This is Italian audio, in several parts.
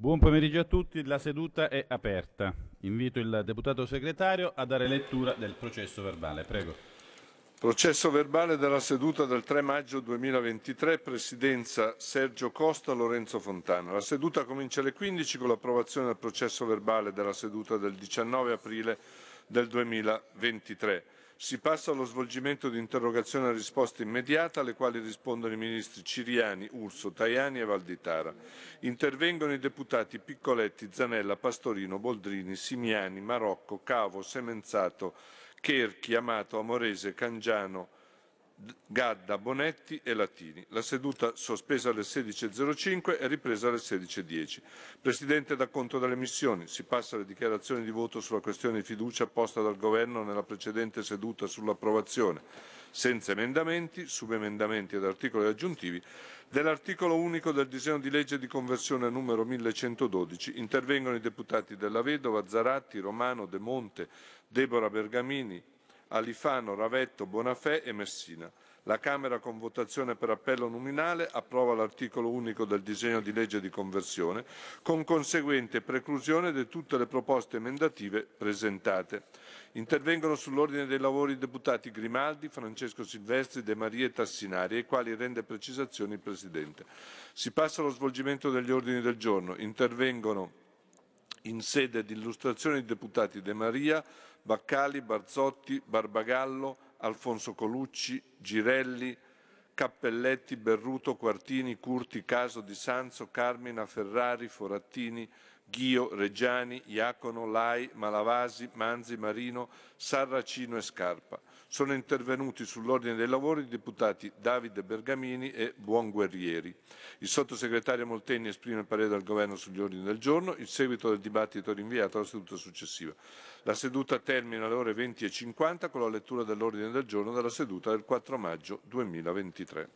Buon pomeriggio a tutti, la seduta è aperta. Invito il deputato segretario a dare lettura del processo verbale. Prego. Processo verbale della seduta del 3 maggio 2023, Presidenza Sergio Costa, Lorenzo Fontana. La seduta comincia alle 15 con l'approvazione del processo verbale della seduta del 19 aprile del 2023. Si passa allo svolgimento di interrogazioni a risposta immediata, alle quali rispondono i ministri Ciriani, Urso, Tajani e Valditara. Intervengono i deputati Piccoletti, Zanella, Pastorino, Boldrini, Simiani, Marocco, Cavo, Semenzato, Cherchi, Amato, Amorese, Cangiano, Gadda, Bonetti e Latini. La seduta sospesa alle 16.05 e ripresa alle 16.10. Presidente dà conto delle missioni. Si passa alle dichiarazioni di voto sulla questione di fiducia posta dal Governo nella precedente seduta sull'approvazione, senza emendamenti, subemendamenti ed articoli aggiuntivi, dell'articolo unico del disegno di legge di conversione numero 1112. Intervengono i deputati Della Vedova, Zaratti, Romano, De Monte, Deborah Bergamini, Alifano, Ravetto, Bonafè e Messina. La Camera, con votazione per appello nominale, approva l'articolo unico del disegno di legge di conversione, con conseguente preclusione di tutte le proposte emendative presentate. Intervengono sull'ordine dei lavori i deputati Grimaldi, Francesco Silvestri, De Maria e Tassinari, ai quali rende precisazioni il Presidente. Si passa allo svolgimento degli ordini del giorno. Intervengono in sede di illustrazione i deputati De Maria, Baccali, Barzotti, Barbagallo, Alfonso Colucci, Girelli, Cappelletti, Berruto, Quartini, Curti, Caso di Sanzo, Carmina, Ferrari, Forattini, Ghio, Reggiani, Iacono, Lai, Malavasi, Manzi, Marino, Sarracino e Scarpa sono intervenuti sull'ordine dei lavori i deputati Davide Bergamini e Buonguerrieri. Il sottosegretario Molteni esprime il parere del Governo sugli ordini del giorno. Il seguito del dibattito è rinviato alla seduta successiva. La seduta termina alle ore 20.50 con la lettura dell'ordine del giorno della seduta del 4 maggio 2023.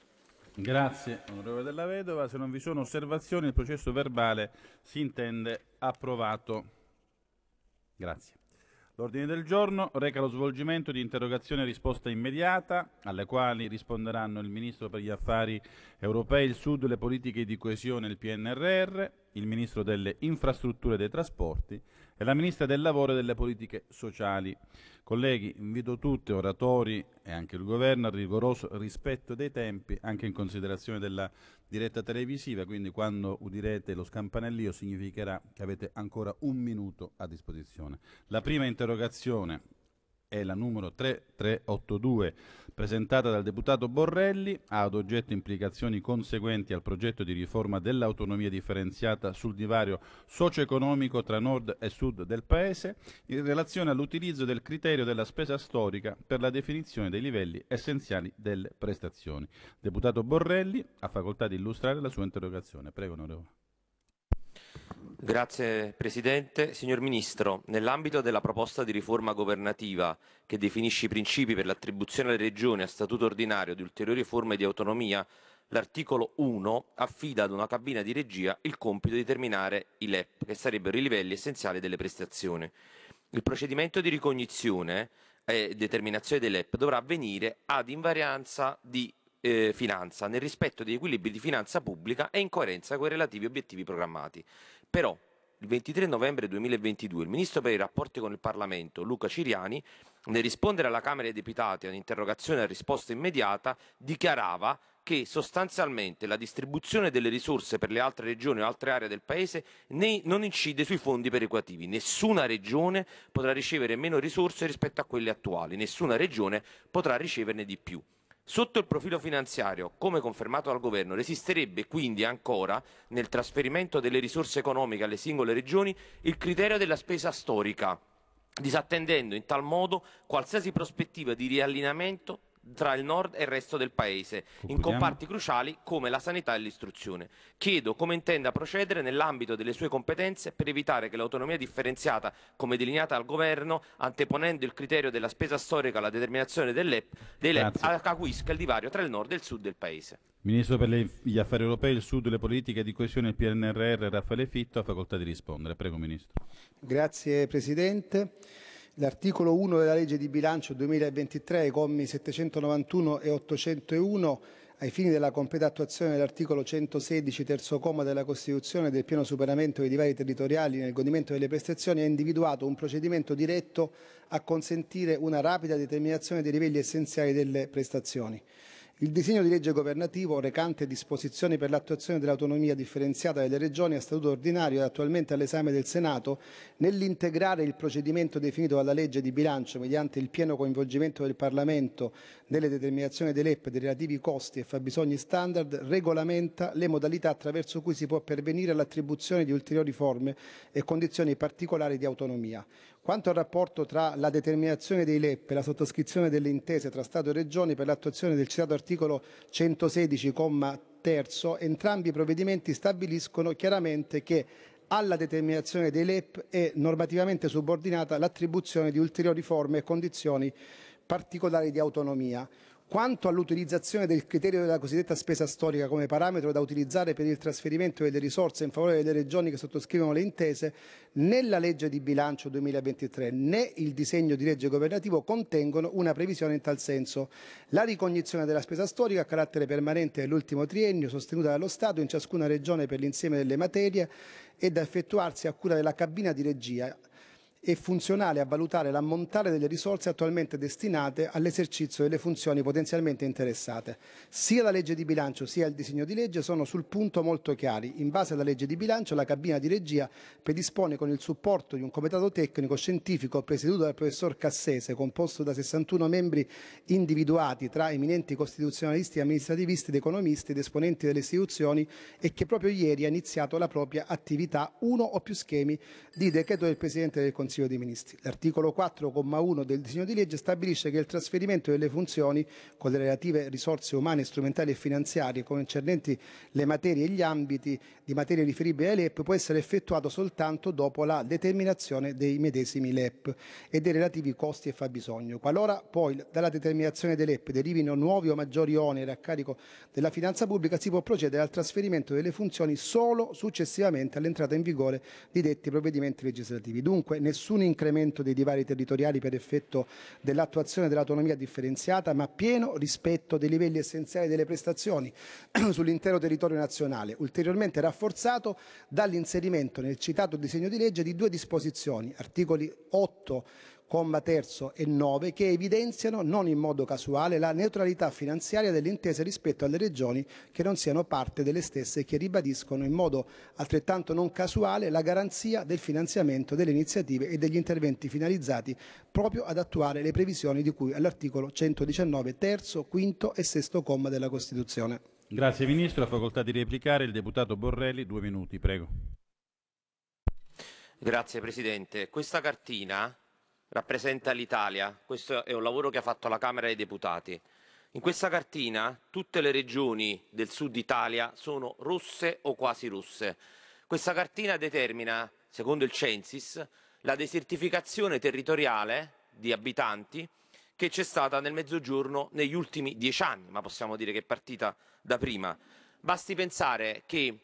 Grazie, onorevole Della Vedova. Se non vi sono osservazioni, il processo verbale si intende approvato. Grazie. L'ordine del giorno reca lo svolgimento di interrogazione e risposta immediata, alle quali risponderanno il Ministro per gli Affari Europei, il Sud, le politiche di coesione e il PNRR, il Ministro delle Infrastrutture e dei Trasporti, e la Ministra del Lavoro e delle Politiche Sociali. Colleghi, invito tutti, oratori e anche il Governo, al rigoroso rispetto dei tempi, anche in considerazione della diretta televisiva, quindi quando udirete lo scampanellio significherà che avete ancora un minuto a disposizione. La prima interrogazione è la numero 3382, presentata dal deputato Borrelli, ha ad oggetto implicazioni conseguenti al progetto di riforma dell'autonomia differenziata sul divario socio-economico tra nord e sud del Paese, in relazione all'utilizzo del criterio della spesa storica per la definizione dei livelli essenziali delle prestazioni. Deputato Borrelli ha facoltà di illustrare la sua interrogazione. Prego, onorevole. Grazie Presidente. Signor Ministro, nell'ambito della proposta di riforma governativa che definisce i principi per l'attribuzione alle regioni a statuto ordinario di ulteriori forme di autonomia, l'articolo 1 affida ad una cabina di regia il compito di determinare i LEP, che sarebbero i livelli essenziali delle prestazioni. Il procedimento di ricognizione e determinazione dei LEP dovrà avvenire ad invarianza di eh, finanza, nel rispetto degli equilibri di finanza pubblica e in coerenza con i relativi obiettivi programmati. Però il 23 novembre 2022 il ministro per i rapporti con il Parlamento, Luca Ciriani, nel rispondere alla Camera dei Deputati a un'interrogazione a risposta immediata, dichiarava che sostanzialmente la distribuzione delle risorse per le altre regioni o altre aree del Paese non incide sui fondi perequativi. Nessuna regione potrà ricevere meno risorse rispetto a quelle attuali, nessuna regione potrà riceverne di più. Sotto il profilo finanziario, come confermato dal Governo, resisterebbe quindi ancora nel trasferimento delle risorse economiche alle singole regioni il criterio della spesa storica, disattendendo in tal modo qualsiasi prospettiva di riallineamento tra il nord e il resto del paese, Concludiamo. in comparti cruciali come la sanità e l'istruzione. Chiedo come intenda procedere nell'ambito delle sue competenze per evitare che l'autonomia differenziata, come delineata al governo, anteponendo il criterio della spesa storica alla determinazione dei LEP, acuisca il divario tra il nord e il sud del paese. Ministro per gli affari europei, il sud, le politiche di coesione il PNRR, Raffaele Fitto, ha facoltà di rispondere. Prego, Ministro. Grazie, Presidente. L'articolo 1 della legge di bilancio 2023, commi 791 e 801, ai fini della completa attuazione dell'articolo 116, terzo comma della Costituzione del pieno superamento dei divari territoriali nel godimento delle prestazioni, ha individuato un procedimento diretto a consentire una rapida determinazione dei livelli essenziali delle prestazioni. Il disegno di legge governativo recante disposizioni per l'attuazione dell'autonomia differenziata delle regioni a statuto ordinario è attualmente all'esame del Senato nell'integrare il procedimento definito dalla legge di bilancio mediante il pieno coinvolgimento del Parlamento nelle determinazioni dei LEP dei relativi costi e fabbisogni standard regolamenta le modalità attraverso cui si può pervenire all'attribuzione di ulteriori forme e condizioni particolari di autonomia. Quanto al rapporto tra la determinazione dei LEP e la sottoscrizione delle intese tra Stato e Regioni per l'attuazione del citato articolo 116,3, entrambi i provvedimenti stabiliscono chiaramente che alla determinazione dei LEP è normativamente subordinata l'attribuzione di ulteriori forme e condizioni particolari di autonomia. Quanto all'utilizzazione del criterio della cosiddetta spesa storica come parametro da utilizzare per il trasferimento delle risorse in favore delle regioni che sottoscrivono le intese, né la legge di bilancio 2023 né il disegno di legge governativo contengono una previsione in tal senso. La ricognizione della spesa storica a carattere permanente dell'ultimo triennio sostenuta dallo Stato in ciascuna regione per l'insieme delle materie è da effettuarsi a cura della cabina di regia e funzionale a valutare l'ammontare delle risorse attualmente destinate all'esercizio delle funzioni potenzialmente interessate. Sia la legge di bilancio sia il disegno di legge sono sul punto molto chiari. In base alla legge di bilancio la cabina di regia predispone con il supporto di un comitato tecnico scientifico presieduto dal professor Cassese, composto da 61 membri individuati tra eminenti costituzionalisti, amministrativisti ed economisti ed esponenti delle istituzioni e che proprio ieri ha iniziato la propria attività uno o più schemi di decreto del Presidente del Consiglio Consiglio dei Ministri. L'articolo 4,1 del disegno di legge stabilisce che il trasferimento delle funzioni, con le relative risorse umane, strumentali e finanziarie concernenti le materie e gli ambiti di materie riferibili ai LEP, può essere effettuato soltanto dopo la determinazione dei medesimi LEP e dei relativi costi e fabbisogno. Qualora poi dalla determinazione dei LEP derivino nuovi o maggiori oneri a carico della finanza pubblica, si può procedere al trasferimento delle funzioni solo successivamente all'entrata in vigore di detti provvedimenti legislativi. Dunque, nessun nessun incremento dei divari territoriali per effetto dell'attuazione dell'autonomia differenziata, ma pieno rispetto dei livelli essenziali delle prestazioni sull'intero territorio nazionale, ulteriormente rafforzato dall'inserimento nel citato disegno di legge di due disposizioni, articoli 8 comma 3 e 9, che evidenziano, non in modo casuale, la neutralità finanziaria delle intese rispetto alle regioni che non siano parte delle stesse e che ribadiscono in modo altrettanto non casuale la garanzia del finanziamento delle iniziative e degli interventi finalizzati proprio ad attuare le previsioni di cui all'articolo 119, terzo, quinto e sesto comma della Costituzione. Grazie Ministro, ha facoltà di replicare il deputato Borrelli, due minuti, prego. Grazie Presidente. Questa cartina rappresenta l'Italia. Questo è un lavoro che ha fatto la Camera dei Deputati. In questa cartina tutte le regioni del sud Italia sono rosse o quasi rosse. Questa cartina determina, secondo il Censis, la desertificazione territoriale di abitanti che c'è stata nel mezzogiorno negli ultimi dieci anni, ma possiamo dire che è partita da prima. Basti pensare che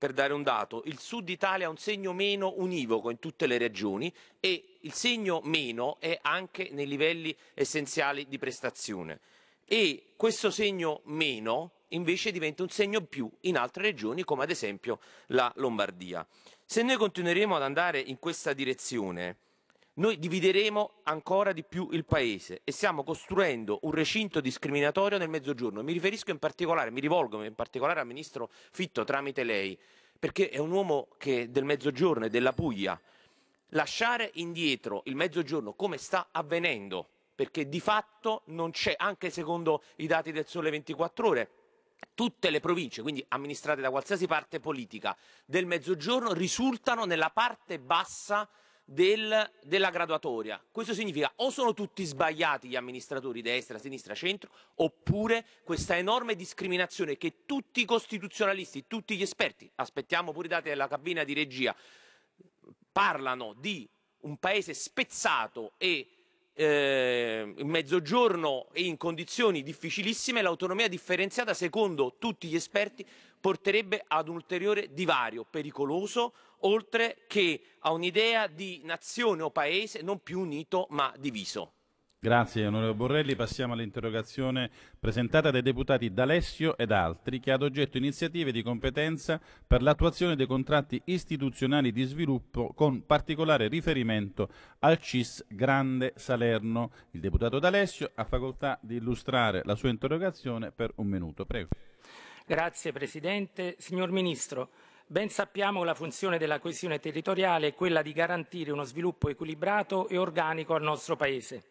per dare un dato, il Sud Italia ha un segno meno univoco in tutte le regioni e il segno meno è anche nei livelli essenziali di prestazione. E questo segno meno invece diventa un segno più in altre regioni come ad esempio la Lombardia. Se noi continueremo ad andare in questa direzione, noi divideremo ancora di più il Paese e stiamo costruendo un recinto discriminatorio nel Mezzogiorno. Mi riferisco in particolare, mi rivolgo in particolare al Ministro Fitto tramite lei, perché è un uomo che del Mezzogiorno e della Puglia. Lasciare indietro il Mezzogiorno come sta avvenendo, perché di fatto non c'è, anche secondo i dati del Sole 24 Ore, tutte le province, quindi amministrate da qualsiasi parte politica del Mezzogiorno, risultano nella parte bassa del, della graduatoria. Questo significa o sono tutti sbagliati gli amministratori destra, sinistra, centro, oppure questa enorme discriminazione che tutti i costituzionalisti, tutti gli esperti, aspettiamo pure i dati della cabina di regia, parlano di un paese spezzato e eh, in mezzogiorno e in condizioni difficilissime, l'autonomia differenziata, secondo tutti gli esperti, porterebbe ad un ulteriore divario pericoloso, oltre che a un'idea di nazione o paese non più unito ma diviso. Grazie onorevole Borrelli. Passiamo all'interrogazione presentata dai deputati D'Alessio ed altri che ha ad oggetto iniziative di competenza per l'attuazione dei contratti istituzionali di sviluppo con particolare riferimento al CIS Grande Salerno. Il deputato D'Alessio ha facoltà di illustrare la sua interrogazione per un minuto. Prego. Grazie Presidente. Signor Ministro, ben sappiamo che la funzione della coesione territoriale è quella di garantire uno sviluppo equilibrato e organico al nostro Paese.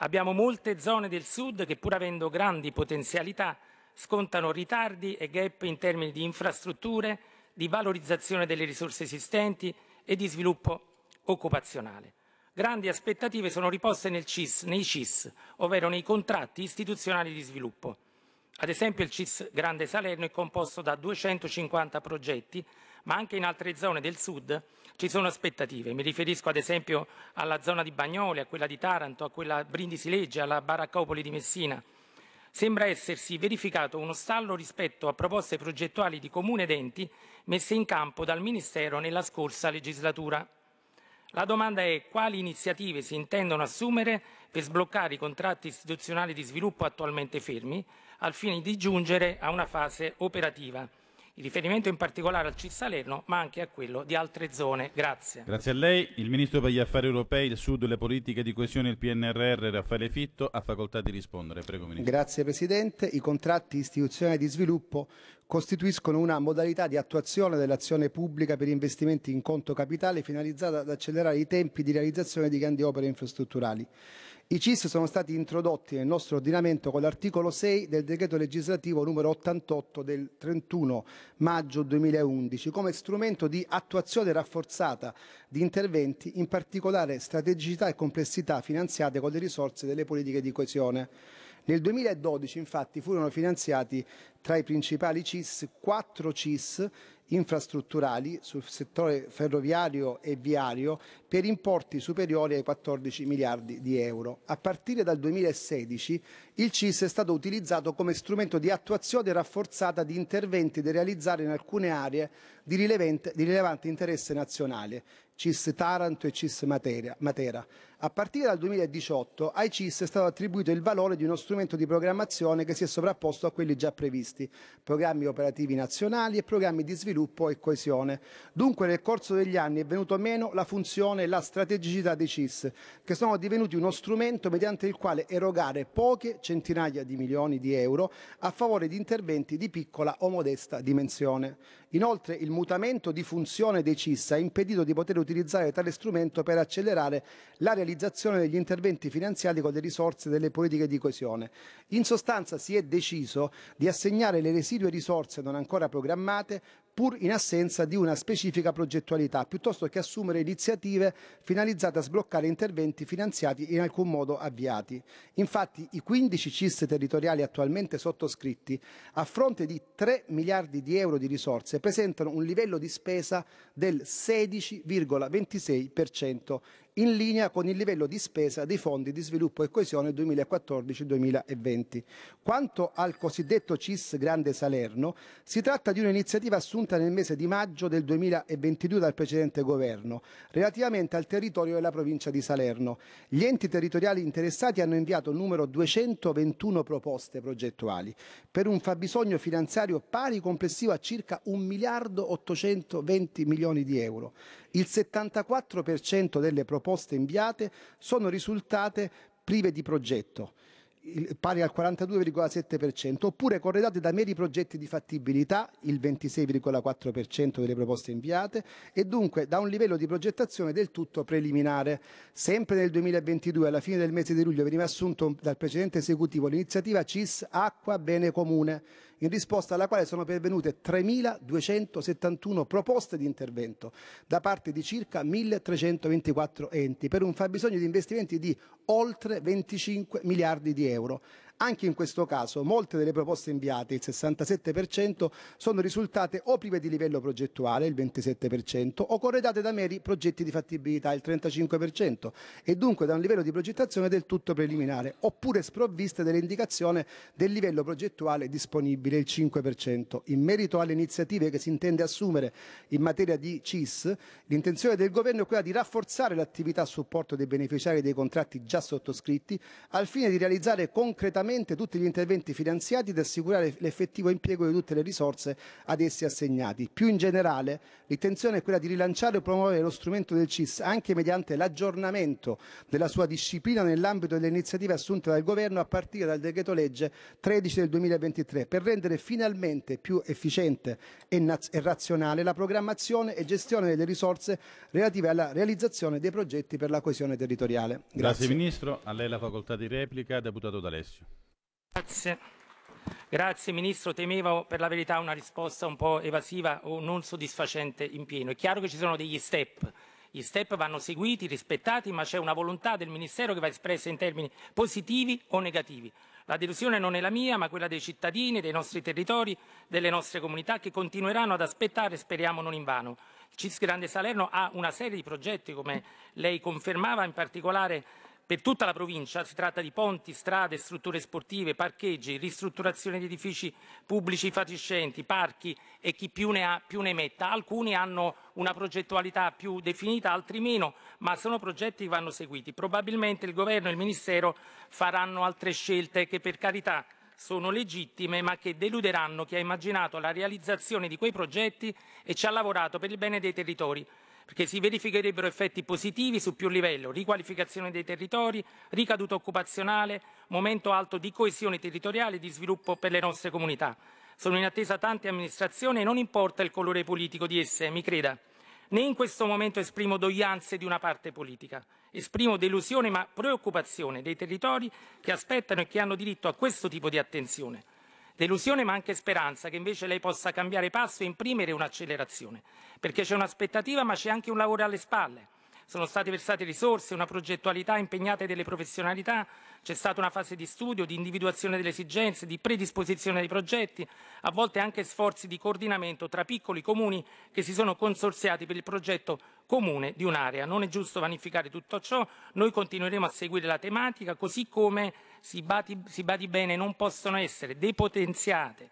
Abbiamo molte zone del Sud che pur avendo grandi potenzialità scontano ritardi e gap in termini di infrastrutture, di valorizzazione delle risorse esistenti e di sviluppo occupazionale. Grandi aspettative sono riposte CIS, nei CIS, ovvero nei contratti istituzionali di sviluppo. Ad esempio il CIS Grande Salerno è composto da 250 progetti, ma anche in altre zone del sud ci sono aspettative. Mi riferisco ad esempio alla zona di Bagnoli, a quella di Taranto, a quella Brindisi Legge, alla Baraccopoli di Messina. Sembra essersi verificato uno stallo rispetto a proposte progettuali di comune ed enti messe in campo dal Ministero nella scorsa legislatura. La domanda è quali iniziative si intendono assumere per sbloccare i contratti istituzionali di sviluppo attualmente fermi, al fine di giungere a una fase operativa. Il riferimento in particolare al CIS Salerno, ma anche a quello di altre zone. Grazie. Grazie a lei. Il Ministro per gli Affari Europei, il Sud, e le politiche di coesione il PNRR, Raffaele Fitto, ha facoltà di rispondere. Prego, Ministro. Grazie, Presidente. I contratti istituzionali di sviluppo costituiscono una modalità di attuazione dell'azione pubblica per investimenti in conto capitale finalizzata ad accelerare i tempi di realizzazione di grandi opere infrastrutturali. I CIS sono stati introdotti nel nostro ordinamento con l'articolo 6 del decreto legislativo numero 88 del 31 maggio 2011 come strumento di attuazione rafforzata di interventi, in particolare strategicità e complessità finanziate con le risorse delle politiche di coesione. Nel 2012 infatti furono finanziati tra i principali CIS 4 CIS infrastrutturali sul settore ferroviario e viario per importi superiori ai 14 miliardi di euro. A partire dal 2016 il CIS è stato utilizzato come strumento di attuazione rafforzata di interventi da realizzare in alcune aree di rilevante, di rilevante interesse nazionale CIS Taranto e CIS Matera. Matera. A partire dal 2018 ai CIS è stato attribuito il valore di uno strumento di programmazione che si è sovrapposto a quelli già previsti, programmi operativi nazionali e programmi di sviluppo sviluppo e coesione. Dunque nel corso degli anni è venuto meno la funzione e la strategicità dei CIS, che sono divenuti uno strumento mediante il quale erogare poche centinaia di milioni di euro a favore di interventi di piccola o modesta dimensione. Inoltre il mutamento di funzione dei CIS ha impedito di poter utilizzare tale strumento per accelerare la realizzazione degli interventi finanziati con le risorse delle politiche di coesione. In sostanza si è deciso di assegnare le residue risorse non ancora programmate pur in assenza di una specifica progettualità, piuttosto che assumere iniziative finalizzate a sbloccare interventi finanziati in alcun modo avviati. Infatti i 15 CIS territoriali attualmente sottoscritti, a fronte di 3 miliardi di euro di risorse, presentano un livello di spesa del 16,26% in linea con il livello di spesa dei fondi di sviluppo e coesione 2014-2020. Quanto al cosiddetto CIS Grande Salerno, si tratta di un'iniziativa assunta nel mese di maggio del 2022 dal precedente governo, relativamente al territorio della provincia di Salerno. Gli enti territoriali interessati hanno inviato un numero 221 proposte progettuali per un fabbisogno finanziario pari complessivo a circa 1 miliardo 820 milioni di euro. Il 74% delle proposte proposte inviate sono risultate prive di progetto pari al 42,7%, oppure corredate da meri progetti di fattibilità, il 26,4% delle proposte inviate, e dunque da un livello di progettazione del tutto preliminare. Sempre nel 2022, alla fine del mese di luglio, veniva assunto dal precedente esecutivo l'iniziativa CIS Acqua Bene Comune in risposta alla quale sono pervenute 3.271 proposte di intervento da parte di circa 1.324 enti per un fabbisogno di investimenti di oltre 25 miliardi di euro. Anche in questo caso molte delle proposte inviate, il 67%, sono risultate o prive di livello progettuale, il 27%, o corredate da meri progetti di fattibilità, il 35%, e dunque da un livello di progettazione del tutto preliminare, oppure sprovviste dell'indicazione del livello progettuale disponibile, il 5%. In merito alle iniziative che si intende assumere in materia di CIS, l'intenzione del Governo è quella di rafforzare l'attività a supporto dei beneficiari dei contratti già sottoscritti, al fine di realizzare concretamente correttamente tutti gli interventi finanziati ed assicurare l'effettivo impiego di tutte le risorse ad essi assegnati. Più in generale, l'intenzione è quella di rilanciare e promuovere lo strumento del CIS anche mediante l'aggiornamento della sua disciplina nell'ambito delle iniziative assunte dal Governo a partire dal decreto legge 13 del 2023 per rendere finalmente più efficiente e, e razionale la programmazione e gestione delle risorse relative alla realizzazione dei progetti per la coesione territoriale. Grazie, Grazie Ministro. A lei la facoltà di replica, deputato D'Alessio. Grazie. Grazie Ministro, temevo per la verità una risposta un po' evasiva o non soddisfacente in pieno. È chiaro che ci sono degli step, gli step vanno seguiti, rispettati, ma c'è una volontà del Ministero che va espressa in termini positivi o negativi. La delusione non è la mia, ma quella dei cittadini, dei nostri territori, delle nostre comunità che continueranno ad aspettare, speriamo non invano. Il CIS Grande Salerno ha una serie di progetti, come lei confermava, in particolare per tutta la provincia si tratta di ponti, strade, strutture sportive, parcheggi, ristrutturazione di edifici pubblici fatiscenti, parchi e chi più ne ha più ne metta. Alcuni hanno una progettualità più definita, altri meno, ma sono progetti che vanno seguiti. Probabilmente il governo e il ministero faranno altre scelte che per carità sono legittime ma che deluderanno chi ha immaginato la realizzazione di quei progetti e ci ha lavorato per il bene dei territori perché si verificherebbero effetti positivi su più livello, riqualificazione dei territori, ricaduta occupazionale, momento alto di coesione territoriale e di sviluppo per le nostre comunità. Sono in attesa tante amministrazioni e non importa il colore politico di esse, mi creda. Né in questo momento esprimo doglianze di una parte politica, esprimo delusione ma preoccupazione dei territori che aspettano e che hanno diritto a questo tipo di attenzione. Delusione ma anche speranza che invece lei possa cambiare passo e imprimere un'accelerazione, perché c'è un'aspettativa ma c'è anche un lavoro alle spalle. Sono state versate risorse, una progettualità impegnata delle professionalità, c'è stata una fase di studio, di individuazione delle esigenze, di predisposizione dei progetti, a volte anche sforzi di coordinamento tra piccoli comuni che si sono consorziati per il progetto comune di un'area. Non è giusto vanificare tutto ciò, noi continueremo a seguire la tematica così come si badi, si badi bene, non possono essere depotenziate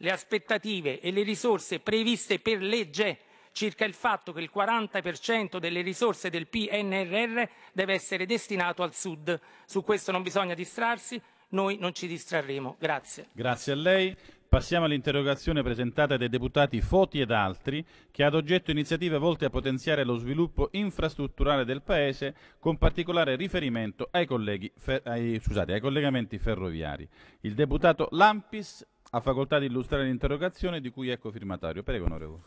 le aspettative e le risorse previste per legge circa il fatto che il 40% delle risorse del PNRR deve essere destinato al Sud. Su questo non bisogna distrarsi, noi non ci distrarremo. Grazie. Grazie a lei. Passiamo all'interrogazione presentata dai deputati Foti ed altri, che ha ad oggetto iniziative volte a potenziare lo sviluppo infrastrutturale del Paese, con particolare riferimento ai, colleghi, fer, ai, scusate, ai collegamenti ferroviari. Il deputato Lampis ha facoltà di illustrare l'interrogazione di cui è cofirmatario. Ecco Prego, onorevole.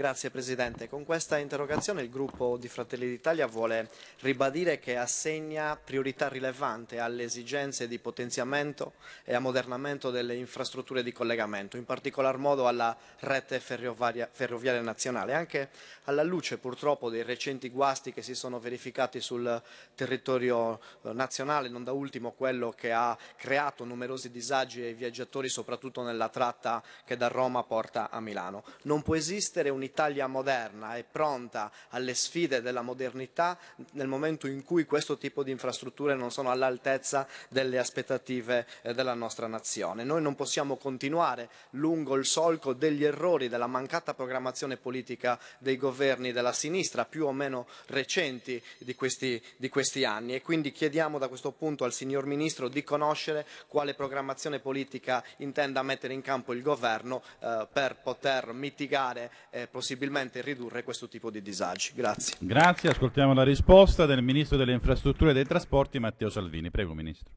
Grazie Presidente. Con questa interrogazione il gruppo di Fratelli d'Italia vuole ribadire che assegna priorità rilevante alle esigenze di potenziamento e ammodernamento delle infrastrutture di collegamento, in particolar modo alla rete ferroviaria nazionale, anche alla luce purtroppo dei recenti guasti che si sono verificati sul territorio eh, nazionale, non da ultimo quello che ha creato numerosi disagi ai viaggiatori, soprattutto nella tratta che da Roma porta a Milano. Non può esistere un'Italia un'Italia moderna e pronta alle sfide della modernità nel momento in cui questo tipo di infrastrutture non sono all'altezza delle aspettative eh, della nostra nazione. Noi non possiamo continuare lungo il solco degli errori della mancata programmazione politica dei governi della sinistra più o meno recenti di questi, di questi anni e quindi chiediamo da questo punto al signor Ministro di conoscere quale programmazione politica intenda mettere in campo il governo eh, per poter mitigare e eh, possibilmente ridurre questo tipo di disagi. Grazie. Grazie, ascoltiamo la risposta del Ministro delle Infrastrutture e dei Trasporti Matteo Salvini. Prego Ministro.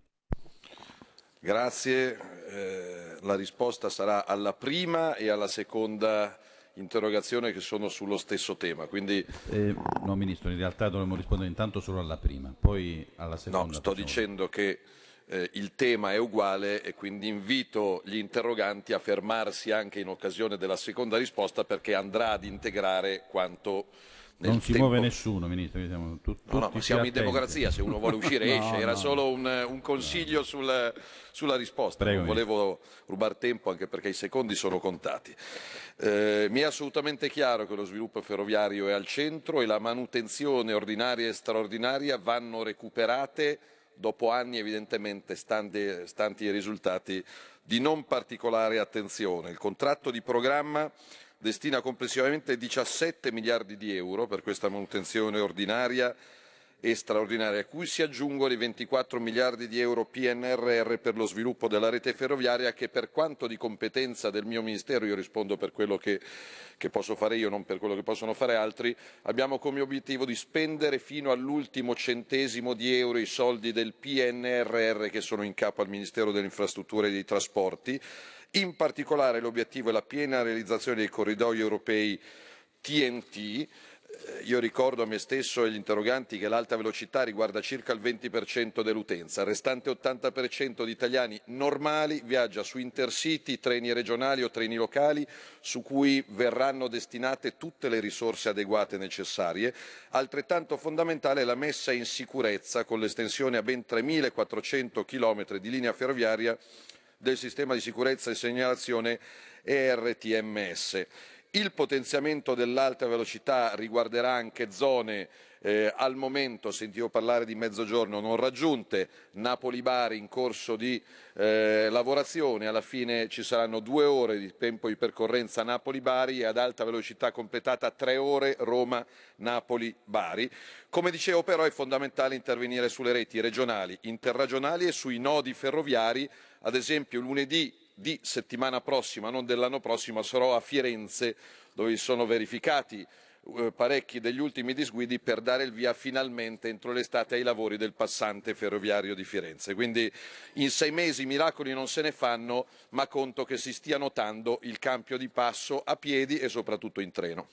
Grazie, eh, la risposta sarà alla prima e alla seconda interrogazione che sono sullo stesso tema. Quindi... Eh, no Ministro, in realtà dovremmo rispondere intanto solo alla prima, poi alla seconda. No, sto diciamo. dicendo che eh, il tema è uguale e quindi invito gli interroganti a fermarsi anche in occasione della seconda risposta perché andrà ad integrare quanto non si tempo. muove nessuno, Ministro. Siamo, tu, no, no, siamo in democrazia, se uno vuole uscire no, esce. Era solo un, un consiglio sul, sulla risposta. Prego, non volevo rubare tempo anche perché i secondi sono contati. Eh, mi è assolutamente chiaro che lo sviluppo ferroviario è al centro e la manutenzione ordinaria e straordinaria vanno recuperate dopo anni evidentemente stanti, stanti i risultati, di non particolare attenzione. Il contratto di programma destina complessivamente 17 miliardi di euro per questa manutenzione ordinaria e straordinarie, a cui si aggiungono i 24 miliardi di euro PNRR per lo sviluppo della rete ferroviaria che per quanto di competenza del mio Ministero, io rispondo per quello che, che posso fare io, non per quello che possono fare altri, abbiamo come obiettivo di spendere fino all'ultimo centesimo di euro i soldi del PNRR che sono in capo al Ministero delle Infrastrutture e dei Trasporti. In particolare l'obiettivo è la piena realizzazione dei corridoi europei TNT eh, io ricordo a me stesso e agli interroganti che l'alta velocità riguarda circa il 20% dell'utenza, il restante 80% di italiani normali viaggia su intercity, treni regionali o treni locali su cui verranno destinate tutte le risorse adeguate necessarie. Altrettanto fondamentale è la messa in sicurezza con l'estensione a ben 3.400 km di linea ferroviaria del sistema di sicurezza e segnalazione ERTMS il potenziamento dell'alta velocità riguarderà anche zone eh, al momento sentivo parlare di mezzogiorno non raggiunte napoli bari in corso di eh, lavorazione alla fine ci saranno due ore di tempo di percorrenza napoli bari e ad alta velocità completata tre ore roma napoli bari. come dicevo però è fondamentale intervenire sulle reti regionali interregionali e sui nodi ferroviari ad esempio lunedì di settimana prossima, non dell'anno prossimo, sarò a Firenze dove si sono verificati eh, parecchi degli ultimi disguidi per dare il via finalmente entro l'estate ai lavori del passante ferroviario di Firenze. Quindi in sei mesi miracoli non se ne fanno, ma conto che si stia notando il cambio di passo a piedi e soprattutto in treno.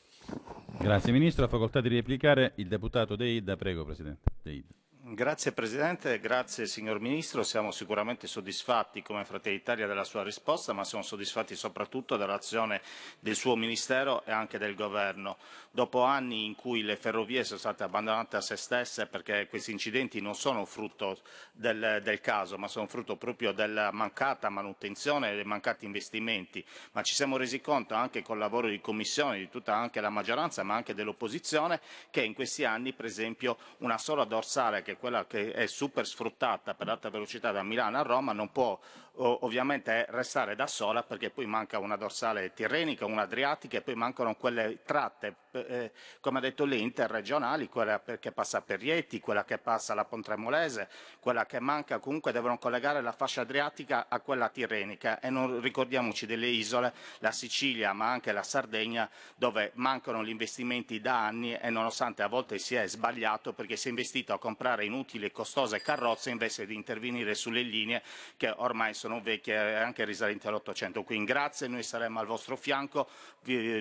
Grazie Ministro, A facoltà di replicare il deputato Deida, prego Presidente. Deida. Grazie Presidente, grazie signor Ministro. Siamo sicuramente soddisfatti come Fratelli d'Italia della sua risposta, ma siamo soddisfatti soprattutto dell'azione del suo Ministero e anche del Governo. Dopo anni in cui le ferrovie sono state abbandonate a se stesse perché questi incidenti non sono frutto del, del caso, ma sono frutto proprio della mancata manutenzione e dei mancati investimenti, ma ci siamo resi conto anche col lavoro di Commissione, di tutta anche la maggioranza, ma anche dell'opposizione, che in questi anni per esempio una sola dorsale che quella che è super sfruttata per l'alta velocità da Milano a Roma, non può ovviamente restare da sola perché poi manca una dorsale tirrenica, una adriatica e poi mancano quelle tratte, eh, come ha detto lei, interregionali, quella che passa per Rieti, quella che passa la Pontremolese, quella che manca comunque devono collegare la fascia adriatica a quella tirrenica e non ricordiamoci delle isole, la Sicilia ma anche la Sardegna dove mancano gli investimenti da anni e nonostante a volte sia sbagliato perché si è investito a comprare inutili e costose carrozze invece di intervenire sulle linee che ormai sono non vecchie e anche risalenti all'Ottocento. Quindi grazie, noi saremo al vostro fianco.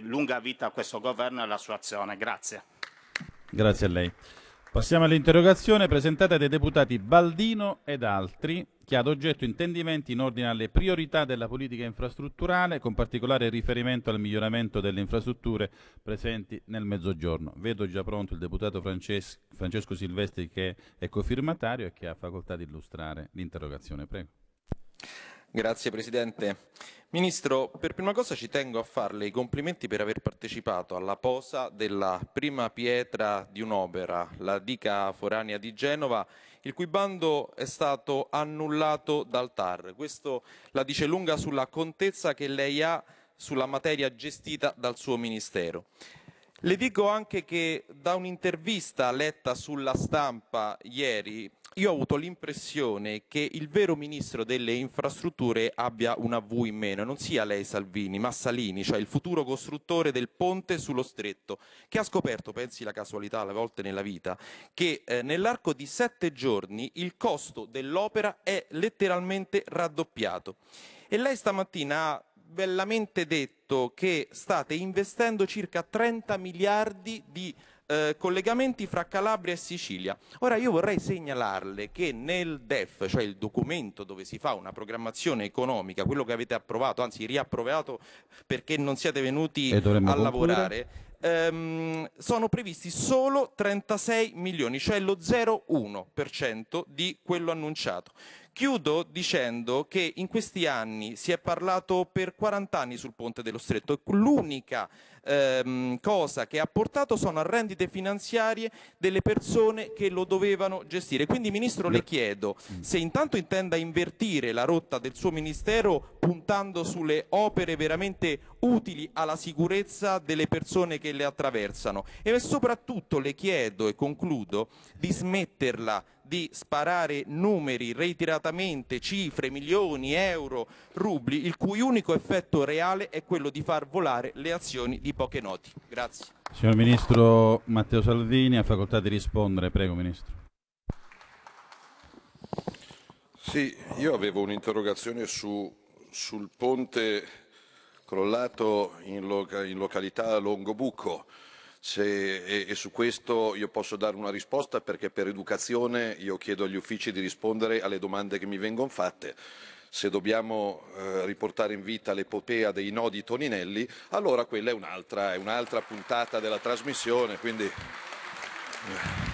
Lunga vita a questo governo e alla sua azione. Grazie. Grazie a lei. Passiamo all'interrogazione presentata dai deputati Baldino ed altri che ha ad oggetto intendimenti in ordine alle priorità della politica infrastrutturale, con particolare riferimento al miglioramento delle infrastrutture presenti nel Mezzogiorno. Vedo già pronto il deputato Francesco Silvestri che è cofirmatario e che ha facoltà di illustrare l'interrogazione. Prego. Grazie Presidente. Ministro, per prima cosa ci tengo a farle i complimenti per aver partecipato alla posa della prima pietra di un'opera, la dica Forania di Genova, il cui bando è stato annullato dal TAR. Questo la dice lunga sulla contezza che lei ha sulla materia gestita dal suo Ministero. Le dico anche che da un'intervista letta sulla stampa ieri io ho avuto l'impressione che il vero ministro delle infrastrutture abbia una V in meno, non sia lei Salvini, ma Salini, cioè il futuro costruttore del ponte sullo stretto, che ha scoperto, pensi la casualità alle volte nella vita, che eh, nell'arco di sette giorni il costo dell'opera è letteralmente raddoppiato. E lei stamattina ha bellamente detto che state investendo circa 30 miliardi di euro eh, collegamenti fra Calabria e Sicilia. Ora io vorrei segnalarle che nel DEF, cioè il documento dove si fa una programmazione economica, quello che avete approvato, anzi riapprovato perché non siete venuti a concludere. lavorare, ehm, sono previsti solo 36 milioni, cioè lo 0,1% di quello annunciato. Chiudo dicendo che in questi anni si è parlato per 40 anni sul ponte dello stretto e l'unica ehm, cosa che ha portato sono a rendite finanziarie delle persone che lo dovevano gestire. Quindi Ministro le chiedo mm. se intanto intenda invertire la rotta del suo Ministero puntando sulle opere veramente utili alla sicurezza delle persone che le attraversano e soprattutto le chiedo e concludo di smetterla di sparare numeri reiteratamente, cifre, milioni, euro, rubli, il cui unico effetto reale è quello di far volare le azioni di poche noti. Grazie. Signor Ministro Matteo Salvini, ha facoltà di rispondere. Prego, Ministro. Sì, io avevo un'interrogazione su, sul ponte crollato in, loca, in località Longobucco. Se, e, e, su questo io posso dare una risposta perché per educazione io chiedo agli uffici di rispondere alle domande che mi vengono fatte. Se dobbiamo eh, riportare in vita l'epopea dei nodi Toninelli, allora quella è un'altra, è un'altra puntata della trasmissione. Quindi... Eh,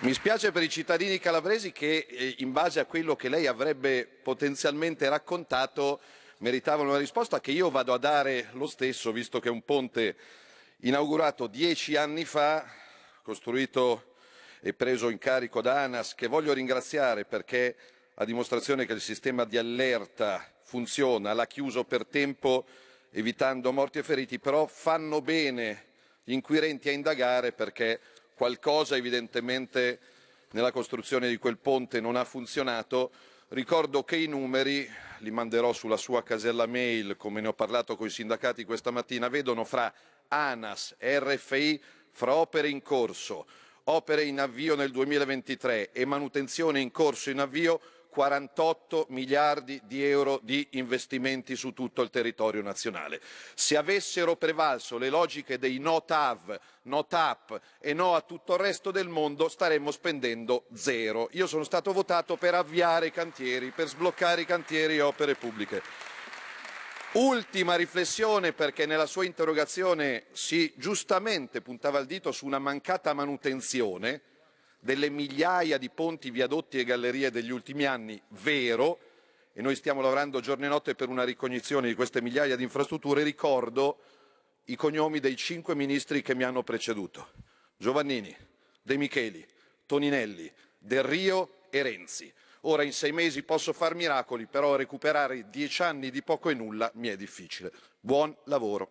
mi spiace per i cittadini calabresi che, eh, in base a quello che lei avrebbe potenzialmente raccontato, meritavano una risposta che io vado a dare lo stesso, visto che è un ponte inaugurato dieci anni fa, costruito e preso in carico da ANAS, che voglio ringraziare perché a dimostrazione che il sistema di allerta funziona, l'ha chiuso per tempo evitando morti e feriti, però fanno bene gli inquirenti a indagare perché qualcosa evidentemente nella costruzione di quel ponte non ha funzionato. Ricordo che i numeri li manderò sulla sua casella mail, come ne ho parlato con i sindacati questa mattina, vedono fra ANAS e RFI, fra opere in corso, opere in avvio nel 2023 e manutenzione in corso in avvio 48 miliardi di euro di investimenti su tutto il territorio nazionale. Se avessero prevalso le logiche dei no TAV, no TAP e no a tutto il resto del mondo, staremmo spendendo zero. Io sono stato votato per avviare i cantieri, per sbloccare i cantieri e opere pubbliche. Ultima riflessione perché nella sua interrogazione si giustamente puntava il dito su una mancata manutenzione delle migliaia di ponti, viadotti e gallerie degli ultimi anni, vero, e noi stiamo lavorando giorno e notte per una ricognizione di queste migliaia di infrastrutture, ricordo i cognomi dei cinque ministri che mi hanno preceduto, Giovannini, De Micheli, Toninelli, Del Rio e Renzi. Ora in sei mesi posso far miracoli, però recuperare dieci anni di poco e nulla mi è difficile. Buon lavoro.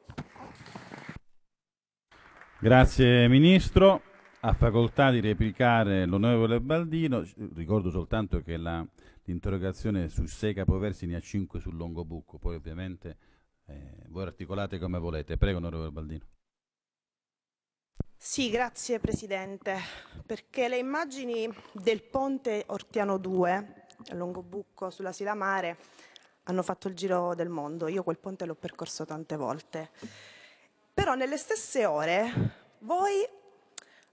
Grazie Ministro. Ha facoltà di replicare l'onorevole Baldino, ricordo soltanto che l'interrogazione su Seca ne ha 5 sul Longobucco, poi ovviamente eh, voi articolate come volete. Prego onorevole Baldino. Sì, grazie Presidente, perché le immagini del ponte Ortiano 2 a Longobucco sulla Silamare hanno fatto il giro del mondo, io quel ponte l'ho percorso tante volte, però nelle stesse ore voi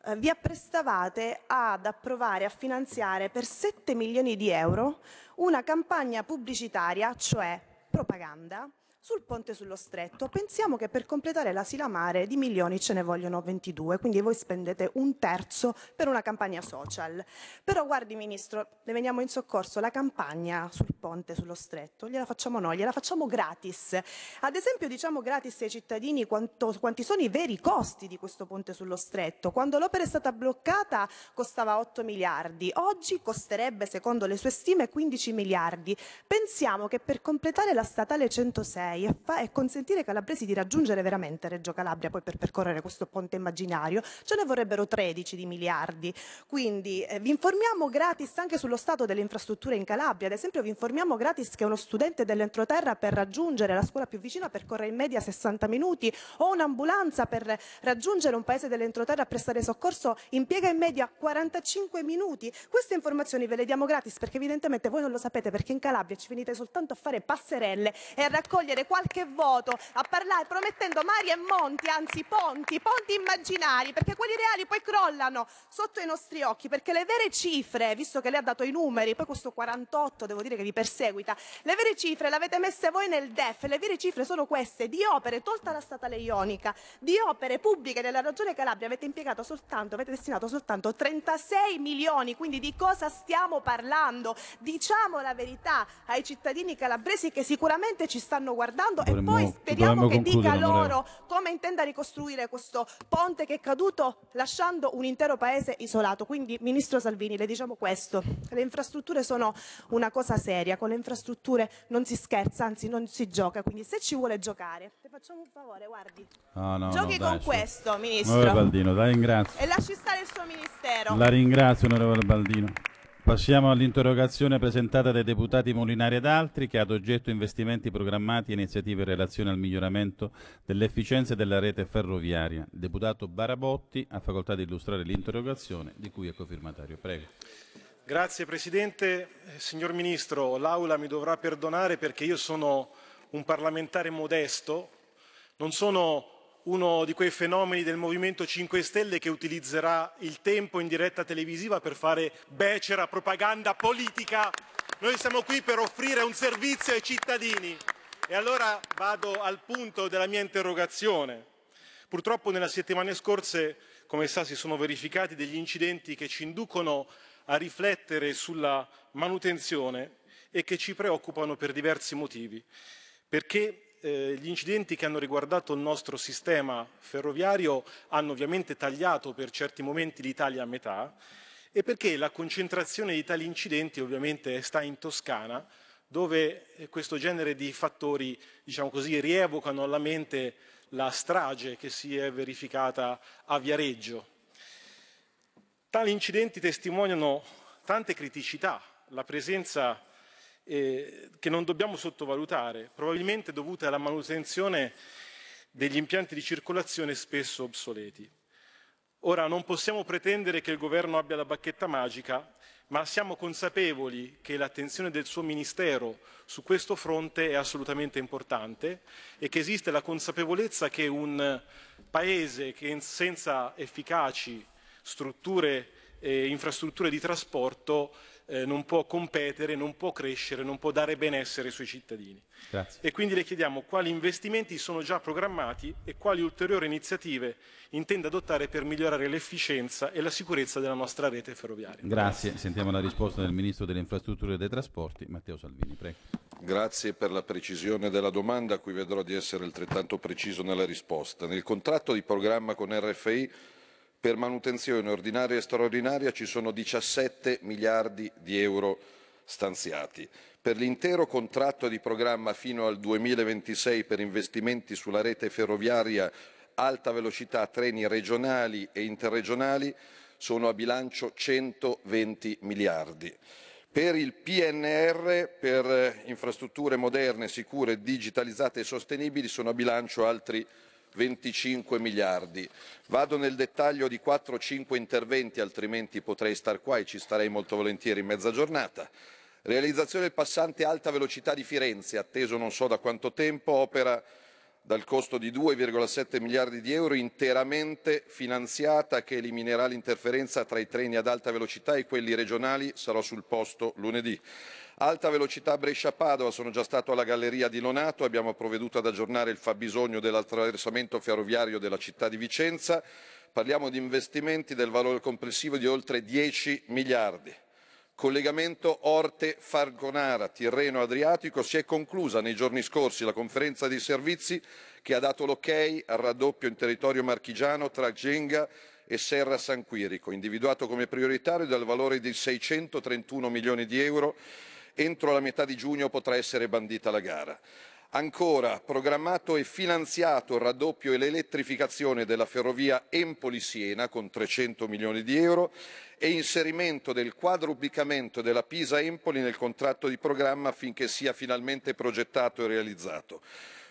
eh, vi apprestavate ad approvare, a finanziare per 7 milioni di euro una campagna pubblicitaria, cioè propaganda, sul ponte sullo stretto, pensiamo che per completare la silamare di milioni ce ne vogliono 22, quindi voi spendete un terzo per una campagna social. Però guardi Ministro, le veniamo in soccorso, la campagna sul ponte sullo stretto gliela facciamo noi, gliela facciamo gratis. Ad esempio diciamo gratis ai cittadini quanto, quanti sono i veri costi di questo ponte sullo stretto. Quando l'opera è stata bloccata costava 8 miliardi, oggi costerebbe secondo le sue stime 15 miliardi. Pensiamo che per completare la statale 106 europei e, fa- e consentire ai calabresi di raggiungere veramente Reggio Calabria, poi per percorrere questo ponte immaginario, ce ne vorrebbero 13 di miliardi. Quindi eh, vi informiamo gratis anche sullo stato delle infrastrutture in Calabria, ad esempio vi informiamo gratis che uno studente dell'entroterra per raggiungere la scuola più vicina percorre in media 60 minuti o un'ambulanza per raggiungere un paese dell'entroterra a prestare soccorso impiega in media 45 minuti. Queste informazioni ve le diamo gratis perché evidentemente voi non lo sapete perché in Calabria ci venite soltanto a fare passerelle e a raccogliere prendere qualche voto a parlare promettendo mari e monti, anzi ponti, ponti immaginari, perché quelli reali poi crollano sotto i nostri occhi, perché le vere cifre, visto che lei ha dato i numeri, poi questo 48 devo dire che vi perseguita, le vere cifre le avete messe voi nel DEF, le vere cifre sono queste, di opere, tolta la statale ionica, di opere pubbliche della Regione Calabria avete impiegato soltanto, avete destinato soltanto 36 milioni, quindi di cosa stiamo parlando? Diciamo la verità ai cittadini calabresi che sicuramente ci stanno guardando guardando dovremmo, e poi speriamo che dica loro come intenda ricostruire questo ponte che è caduto lasciando un intero paese isolato. Quindi, Ministro Salvini, le diciamo questo, le infrastrutture sono una cosa seria, con le infrastrutture non si scherza, anzi non si gioca, quindi se ci vuole giocare, le facciamo un favore, guardi. No, no, Giochi no, con dai, questo, ci... Ministro. Baldino, la ringrazio. E lasci stare il suo Ministero. La ringrazio, Onorevole Baldino. Passiamo all'interrogazione presentata dai deputati Molinari ed altri che ha ad oggetto investimenti programmati e iniziative in relazione al miglioramento dell'efficienza della rete ferroviaria. deputato Barabotti ha facoltà di illustrare l'interrogazione di cui è cofirmatario. Prego. Grazie Presidente. Signor Ministro, l'Aula mi dovrà perdonare perché io sono un parlamentare modesto, non sono uno di quei fenomeni del Movimento 5 Stelle che utilizzerà il tempo in diretta televisiva per fare becera propaganda politica. Noi siamo qui per offrire un servizio ai cittadini. E allora vado al punto della mia interrogazione. Purtroppo nelle settimane scorse, come sa, si sono verificati degli incidenti che ci inducono a riflettere sulla manutenzione e che ci preoccupano per diversi motivi. Perché eh, gli incidenti che hanno riguardato il nostro sistema ferroviario hanno ovviamente tagliato per certi momenti l'Italia a metà e perché la concentrazione di tali incidenti ovviamente sta in Toscana, dove eh, questo genere di fattori, diciamo così, rievocano alla mente la strage che si è verificata a Viareggio. Tali incidenti testimoniano tante criticità, la presenza eh, che non dobbiamo sottovalutare, probabilmente dovute alla manutenzione degli impianti di circolazione spesso obsoleti. Ora non possiamo pretendere che il governo abbia la bacchetta magica, ma siamo consapevoli che l'attenzione del suo Ministero su questo fronte è assolutamente importante e che esiste la consapevolezza che un Paese che senza efficaci strutture eh, infrastrutture di trasporto eh, non può competere, non può crescere, non può dare benessere ai suoi cittadini. Grazie. E quindi le chiediamo quali investimenti sono già programmati e quali ulteriori iniziative intende adottare per migliorare l'efficienza e la sicurezza della nostra rete ferroviaria. Grazie. Sentiamo la risposta del Ministro delle Infrastrutture e dei Trasporti, Matteo Salvini. Prego. Grazie per la precisione della domanda, a cui vedrò di essere altrettanto preciso nella risposta. Nel contratto di programma con RFI per manutenzione ordinaria e straordinaria ci sono 17 miliardi di euro stanziati. Per l'intero contratto di programma fino al 2026 per investimenti sulla rete ferroviaria alta velocità treni regionali e interregionali sono a bilancio 120 miliardi. Per il PNR, per infrastrutture moderne, sicure, digitalizzate e sostenibili, sono a bilancio altri 25 miliardi. Vado nel dettaglio di 4-5 interventi, altrimenti potrei star qua e ci starei molto volentieri in mezza giornata. Realizzazione del passante alta velocità di Firenze, atteso non so da quanto tempo, opera dal costo di 2,7 miliardi di euro interamente finanziata che eliminerà l'interferenza tra i treni ad alta velocità e quelli regionali. Sarò sul posto lunedì. Alta velocità Brescia-Padova, sono già stato alla galleria di Nonato, abbiamo provveduto ad aggiornare il fabbisogno dell'attraversamento ferroviario della città di Vicenza. Parliamo di investimenti del valore complessivo di oltre 10 miliardi. Collegamento Orte-Fargonara, Tirreno-Adriatico, si è conclusa nei giorni scorsi la conferenza dei servizi che ha dato l'ok al raddoppio in territorio marchigiano tra Genga e Serra San Quirico, individuato come prioritario dal valore di 631 milioni di euro Entro la metà di giugno potrà essere bandita la gara. Ancora, programmato e finanziato il raddoppio e l'elettrificazione della ferrovia Empoli-Siena con 300 milioni di euro e inserimento del quadrubicamento della Pisa-Empoli nel contratto di programma affinché sia finalmente progettato e realizzato.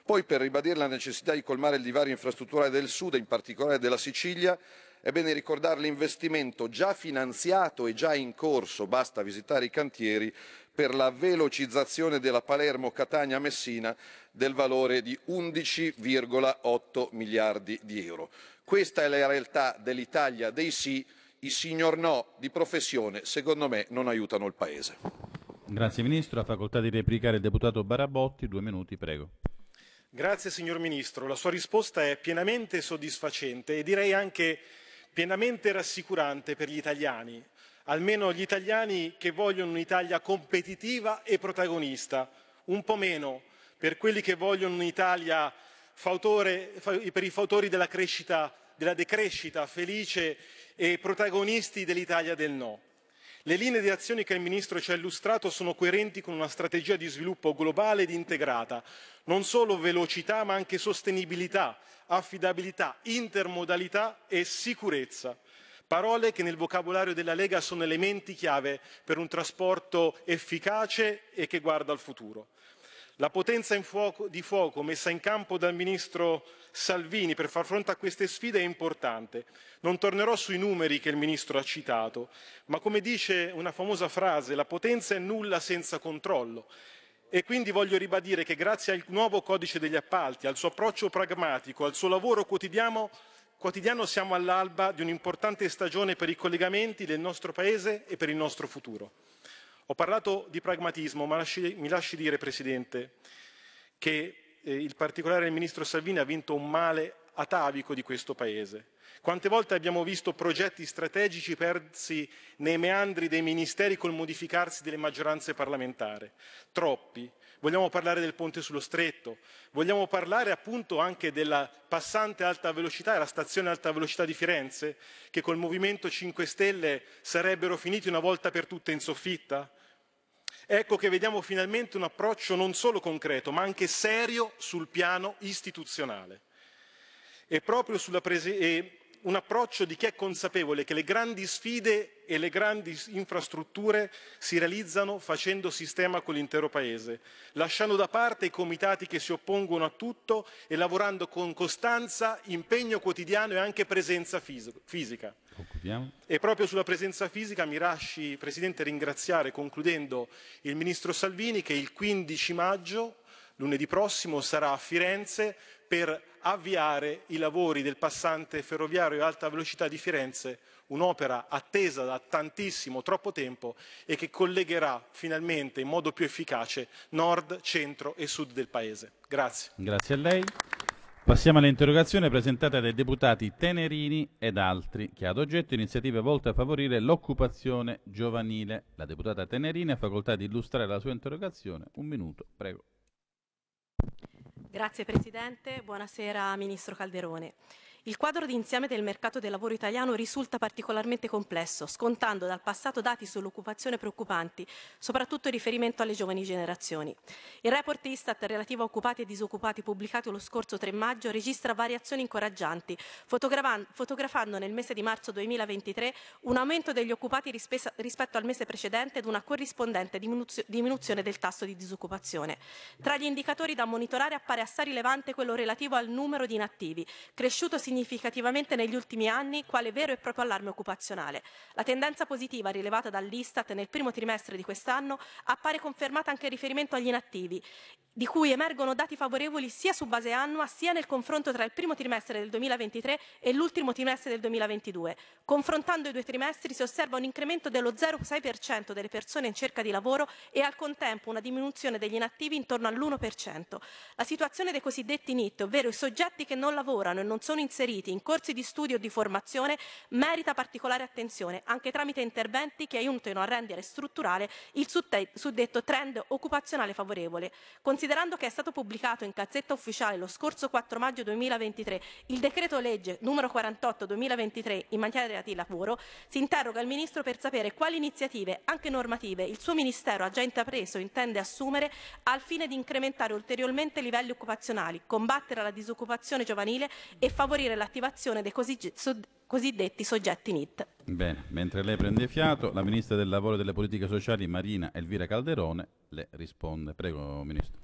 Poi, per ribadire la necessità di colmare il divario infrastrutturale del Sud, e in particolare della Sicilia, è bene ricordare l'investimento già finanziato e già in corso, basta visitare i cantieri, per la velocizzazione della Palermo-Catania-Messina del valore di 11,8 miliardi di euro. Questa è la realtà dell'Italia dei sì, i signor no di professione secondo me non aiutano il Paese. Grazie Ministro, ha facoltà di replicare il deputato Barabotti, due minuti prego. Grazie signor Ministro, la sua risposta è pienamente soddisfacente e direi anche pienamente rassicurante per gli italiani almeno gli italiani che vogliono un'Italia competitiva e protagonista, un po' meno per quelli che vogliono un'Italia fautore, per i fautori della crescita, della decrescita felice e protagonisti dell'Italia del no. Le linee di azione che il Ministro ci ha illustrato sono coerenti con una strategia di sviluppo globale ed integrata, non solo velocità ma anche sostenibilità, affidabilità, intermodalità e sicurezza. Parole che nel vocabolario della Lega sono elementi chiave per un trasporto efficace e che guarda al futuro. La potenza fuoco, di fuoco messa in campo dal ministro Salvini per far fronte a queste sfide è importante. Non tornerò sui numeri che il ministro ha citato, ma come dice una famosa frase, la potenza è nulla senza controllo. E quindi voglio ribadire che grazie al nuovo codice degli appalti, al suo approccio pragmatico, al suo lavoro quotidiano, quotidiano siamo all'alba di un'importante stagione per i collegamenti del nostro Paese e per il nostro futuro. Ho parlato di pragmatismo, ma lasci, mi lasci dire, Presidente, che eh, il particolare del Ministro Salvini ha vinto un male atavico di questo Paese. Quante volte abbiamo visto progetti strategici persi nei meandri dei ministeri col modificarsi delle maggioranze parlamentari? Troppi vogliamo parlare del ponte sullo stretto, vogliamo parlare appunto anche della passante alta velocità e la stazione alta velocità di Firenze, che col Movimento 5 Stelle sarebbero finiti una volta per tutte in soffitta? Ecco che vediamo finalmente un approccio non solo concreto, ma anche serio sul piano istituzionale. E proprio sulla prese- un approccio di chi è consapevole che le grandi sfide e le grandi infrastrutture si realizzano facendo sistema con l'intero Paese, lasciando da parte i comitati che si oppongono a tutto e lavorando con costanza, impegno quotidiano e anche presenza fisica. Occupiamo. E proprio sulla presenza fisica mi lasci, Presidente, ringraziare concludendo il Ministro Salvini che il 15 maggio, lunedì prossimo, sarà a Firenze per avviare i lavori del passante ferroviario alta velocità di Firenze, un'opera attesa da tantissimo, troppo tempo e che collegherà finalmente in modo più efficace nord, centro e sud del Paese. Grazie. Grazie a lei. Passiamo all'interrogazione presentata dai deputati Tenerini ed altri, che ha ad oggetto iniziative volte a favorire l'occupazione giovanile. La deputata Tenerini ha facoltà di illustrare la sua interrogazione. Un minuto, prego. Grazie Presidente, buonasera Ministro Calderone. Il quadro d'insieme del mercato del lavoro italiano risulta particolarmente complesso, scontando dal passato dati sull'occupazione preoccupanti, soprattutto in riferimento alle giovani generazioni. Il report Istat relativo a occupati e disoccupati pubblicato lo scorso 3 maggio registra variazioni incoraggianti, fotografando nel mese di marzo 2023 un aumento degli occupati rispetto al mese precedente ed una corrispondente diminuzione del tasso di disoccupazione. Tra gli indicatori da monitorare appare assai rilevante quello relativo al numero di inattivi, cresciuto significativamente significativamente negli ultimi anni quale vero e proprio allarme occupazionale. La tendenza positiva rilevata dall'Istat nel primo trimestre di quest'anno appare confermata anche in riferimento agli inattivi, di cui emergono dati favorevoli sia su base annua sia nel confronto tra il primo trimestre del 2023 e l'ultimo trimestre del 2022. Confrontando i due trimestri si osserva un incremento dello 0,6% delle persone in cerca di lavoro e al contempo una diminuzione degli inattivi intorno all'1%. La situazione dei cosiddetti NIT, ovvero i soggetti che non lavorano e non sono inseriti inseriti in corsi di studio o di formazione merita particolare attenzione, anche tramite interventi che aiutino a rendere strutturale il suddetto trend occupazionale favorevole. Considerando che è stato pubblicato in Cazzetta Ufficiale lo scorso 4 maggio 2023 il decreto legge numero 48 2023 in materia di lavoro, si interroga il Ministro per sapere quali iniziative, anche normative, il suo Ministero ha già intrapreso o intende assumere al fine di incrementare ulteriormente i livelli occupazionali, combattere la disoccupazione giovanile e favorire favorire l'attivazione dei cosiddetti soggetti NIT. Bene, mentre lei prende fiato, la Ministra del Lavoro e delle Politiche Sociali Marina Elvira Calderone le risponde. Prego, Ministro.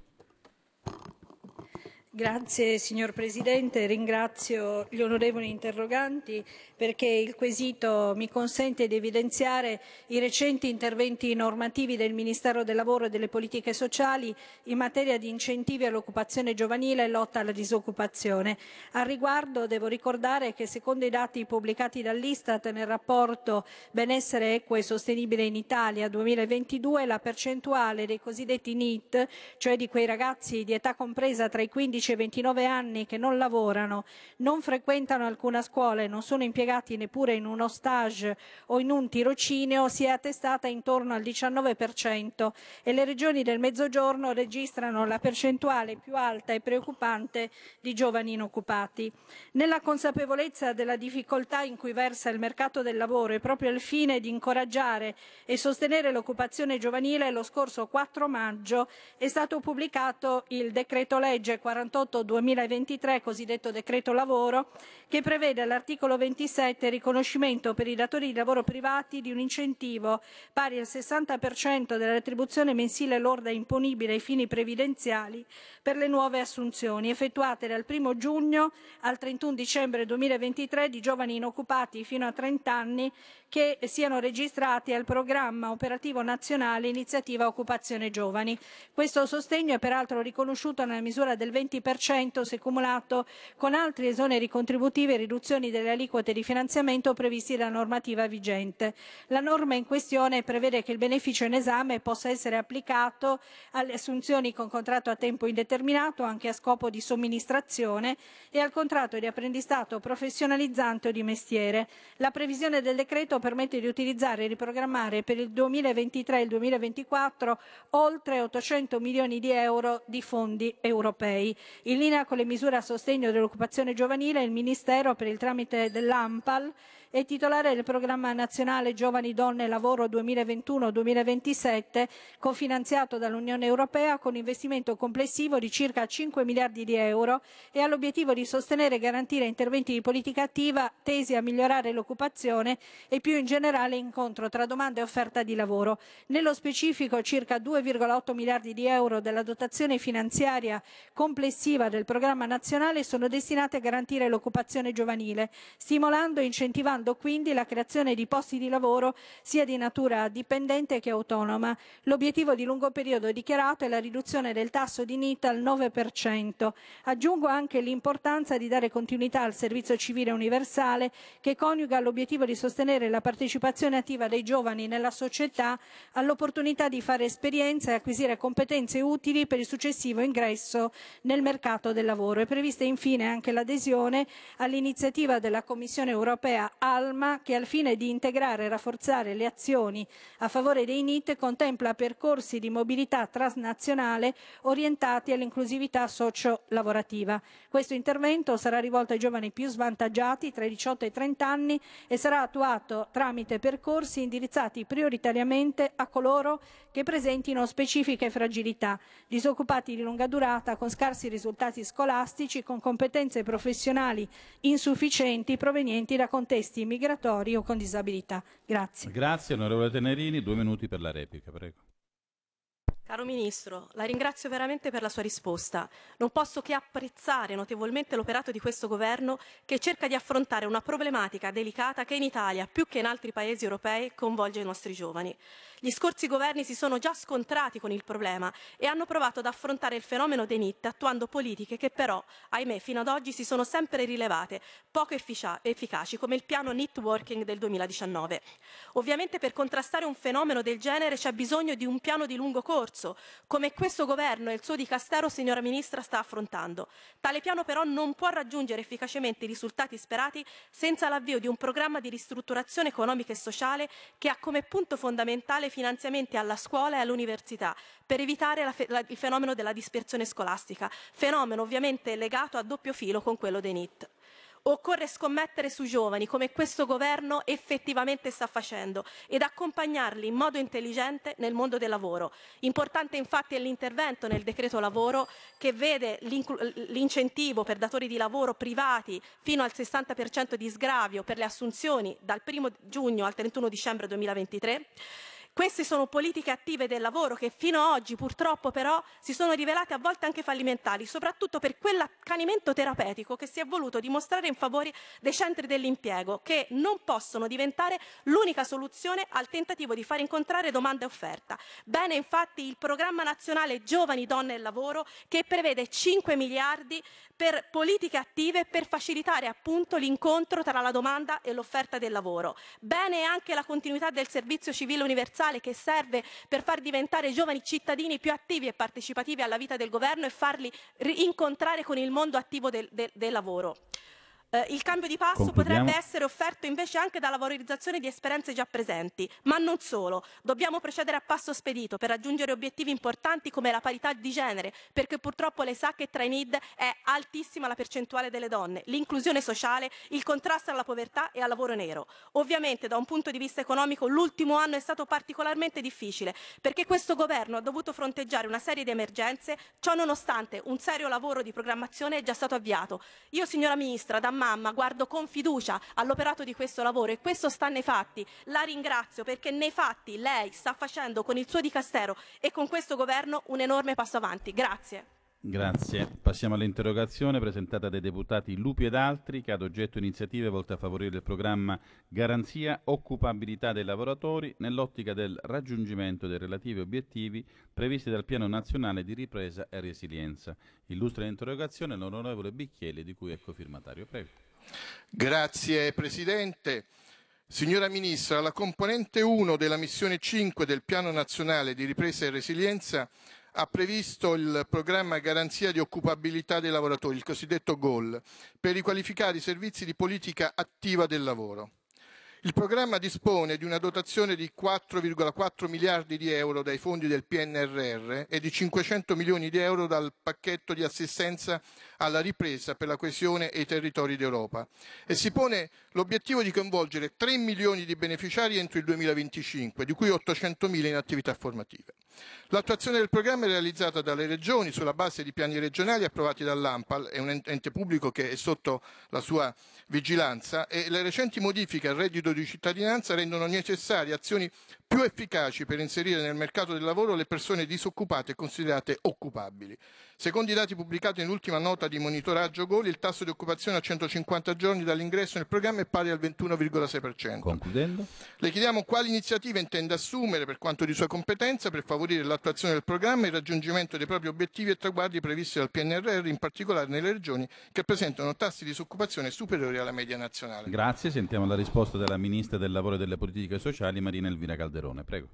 Grazie signor Presidente, ringrazio gli onorevoli interroganti perché il quesito mi consente di evidenziare i recenti interventi normativi del Ministero del Lavoro e delle Politiche Sociali in materia di incentivi all'occupazione giovanile e lotta alla disoccupazione. Al riguardo devo ricordare che secondo i dati pubblicati dall'Istat nel rapporto Benessere equo e sostenibile in Italia 2022 la percentuale dei cosiddetti NEET, cioè di quei ragazzi di età compresa tra i 15 15 e 29 anni che non lavorano, non frequentano alcuna scuola e non sono impiegati neppure in uno stage o in un tirocinio si è attestata intorno al 19% e le regioni del Mezzogiorno registrano la percentuale più alta e preoccupante di giovani inoccupati. Nella consapevolezza della difficoltà in cui versa il mercato del lavoro e proprio al fine di incoraggiare e sostenere l'occupazione giovanile, lo scorso 4 maggio è stato pubblicato il decreto legge 41 78-2023, cosiddetto decreto lavoro, che prevede all'articolo 27 il riconoscimento per i datori di lavoro privati di un incentivo pari al 60% della retribuzione mensile lorda imponibile ai fini previdenziali per le nuove assunzioni effettuate dal 1 giugno al 31 dicembre 2023 di giovani inoccupati fino a 30 anni che siano registrati al programma operativo nazionale Iniziativa Occupazione Giovani. Questo sostegno è peraltro riconosciuto nella misura del 20% se cumulato con altri esoneri contributivi e riduzioni delle aliquote di finanziamento previsti dalla normativa vigente. La norma in questione prevede che il beneficio in esame possa essere applicato alle assunzioni con contratto a tempo indeterminato anche a scopo di somministrazione e al contratto di apprendistato professionalizzante o di mestiere. La previsione del decreto permette di utilizzare e riprogrammare per il 2023 e il 2024 oltre 800 milioni di euro di fondi europei. In linea con le misure a sostegno dell'occupazione giovanile, il Ministero, per il tramite dell'AMPAL, e titolare del programma nazionale Giovani Donne e Lavoro 2021-2027, cofinanziato dall'Unione Europea con investimento complessivo di circa 5 miliardi di euro e ha l'obiettivo di sostenere e garantire interventi di politica attiva tesi a migliorare l'occupazione e più in generale incontro tra domanda e offerta di lavoro. Nello specifico circa 2,8 miliardi di euro della dotazione finanziaria complessiva del programma nazionale sono destinate a garantire l'occupazione giovanile, stimolando e incentivando assicurando quindi la creazione di posti di lavoro sia di natura dipendente che autonoma. L'obiettivo di lungo periodo dichiarato è la riduzione del tasso di NIT al 9%. Aggiungo anche l'importanza di dare continuità al servizio civile universale che coniuga l'obiettivo di sostenere la partecipazione attiva dei giovani nella società all'opportunità di fare esperienza e acquisire competenze utili per il successivo ingresso nel mercato del lavoro. È prevista infine anche l'adesione all'iniziativa della Commissione europea Alma che al fine di integrare e rafforzare le azioni a favore dei NIT contempla percorsi di mobilità transnazionale orientati all'inclusività socio-lavorativa. Questo intervento sarà rivolto ai giovani più svantaggiati tra i 18 e i 30 anni e sarà attuato tramite percorsi indirizzati prioritariamente a coloro che presentino specifiche fragilità, disoccupati di lunga durata, con scarsi risultati scolastici, con competenze professionali insufficienti provenienti da contesti migratori o con disabilità. Grazie. Grazie onorevole Tenerini, due minuti per la replica, prego. Caro Ministro, la ringrazio veramente per la sua risposta. Non posso che apprezzare notevolmente l'operato di questo Governo che cerca di affrontare una problematica delicata che in Italia, più che in altri paesi europei, coinvolge i nostri giovani. Gli scorsi governi si sono già scontrati con il problema e hanno provato ad affrontare il fenomeno dei NIT attuando politiche che però, ahimè, fino ad oggi si sono sempre rilevate poco efficaci, come il piano NIT Working del 2019. Ovviamente per contrastare un fenomeno del genere c'è bisogno di un piano di lungo corso sforzo, come questo governo e il suo dicastero, signora Ministra, sta affrontando. Tale piano però non può raggiungere efficacemente i risultati sperati senza l'avvio di un programma di ristrutturazione economica e sociale che ha come punto fondamentale finanziamenti alla scuola e all'università per evitare la fe- la- il fenomeno della dispersione scolastica, fenomeno ovviamente legato a doppio filo con quello dei NIT. Occorre scommettere sui giovani, come questo governo effettivamente sta facendo, ed accompagnarli in modo intelligente nel mondo del lavoro. Importante infatti è l'intervento nel decreto lavoro che vede l'incentivo per datori di lavoro privati fino al 60% di sgravio per le assunzioni dal 1 giugno al 31 dicembre 2023 queste sono politiche attive del lavoro che fino ad oggi purtroppo però si sono rivelate a volte anche fallimentari, soprattutto per quell'accanimento terapeutico che si è voluto dimostrare in favore dei centri dell'impiego, che non possono diventare l'unica soluzione al tentativo di far incontrare domanda e offerta. Bene infatti il programma nazionale Giovani, Donne e Lavoro che prevede 5 miliardi per politiche attive per facilitare appunto l'incontro tra la domanda e l'offerta del lavoro. Bene anche la continuità del servizio civile universale trasversale che serve per far diventare i giovani cittadini più attivi e partecipativi alla vita del governo e farli incontrare con il mondo attivo del, del, del lavoro. Eh, il cambio di passo potrebbe essere offerto invece anche dalla valorizzazione di esperienze già presenti, ma non solo. Dobbiamo procedere a passo spedito per raggiungere obiettivi importanti come la parità di genere, perché purtroppo lei sa che tra i NID è altissima la percentuale delle donne, l'inclusione sociale, il contrasto alla povertà e al lavoro nero. Ovviamente da un punto di vista economico l'ultimo anno è stato particolarmente difficile, perché questo governo ha dovuto fronteggiare una serie di emergenze, ciò nonostante un serio lavoro di programmazione è già stato avviato. Io, signora Ministra, da mamma guardo con fiducia all'operato di questo lavoro e questo sta nei fatti. La ringrazio perché nei fatti lei sta facendo con il suo dicastero e con questo governo un enorme passo avanti. Grazie. Grazie. Passiamo all'interrogazione presentata dai deputati Lupi ed altri che ad oggetto iniziative volte a favorire il programma Garanzia Occupabilità dei lavoratori nell'ottica del raggiungimento dei relativi obiettivi previsti dal Piano Nazionale di Ripresa e Resilienza. Illustra l'interrogazione l'onorevole Bicchielli di cui è cofirmatario. Prego. Grazie Presidente. Signora Ministra, la componente 1 della missione 5 del Piano Nazionale di Ripresa e Resilienza ha previsto il programma Garanzia di occupabilità dei lavoratori, il cosiddetto GOL, per riqualificare i servizi di politica attiva del lavoro. Il programma dispone di una dotazione di 4,4 miliardi di euro dai fondi del PNRR e di 500 milioni di euro dal pacchetto di assistenza alla ripresa per la coesione e i territori d'Europa e si pone L'obiettivo è di coinvolgere 3 milioni di beneficiari entro il 2025, di cui 800 mila in attività formative. L'attuazione del programma è realizzata dalle regioni sulla base di piani regionali approvati dall'AMPAL, è un ente pubblico che è sotto la sua vigilanza e le recenti modifiche al reddito di cittadinanza rendono necessarie azioni più efficaci per inserire nel mercato del lavoro le persone disoccupate e considerate occupabili. Secondo i dati pubblicati nell'ultima nota di monitoraggio Goli, il tasso di occupazione a 150 giorni dall'ingresso nel programma è pari al 21,6%. Concludendo. Le chiediamo quali iniziative intende assumere per quanto di sua competenza per favorire l'attuazione del programma e il raggiungimento dei propri obiettivi e traguardi previsti dal PNRR, in particolare nelle regioni che presentano tassi di disoccupazione superiori alla media nazionale. Grazie, sentiamo la risposta della Ministra del Lavoro e delle Politiche Sociali, Marina Elvira Calderone. Prego.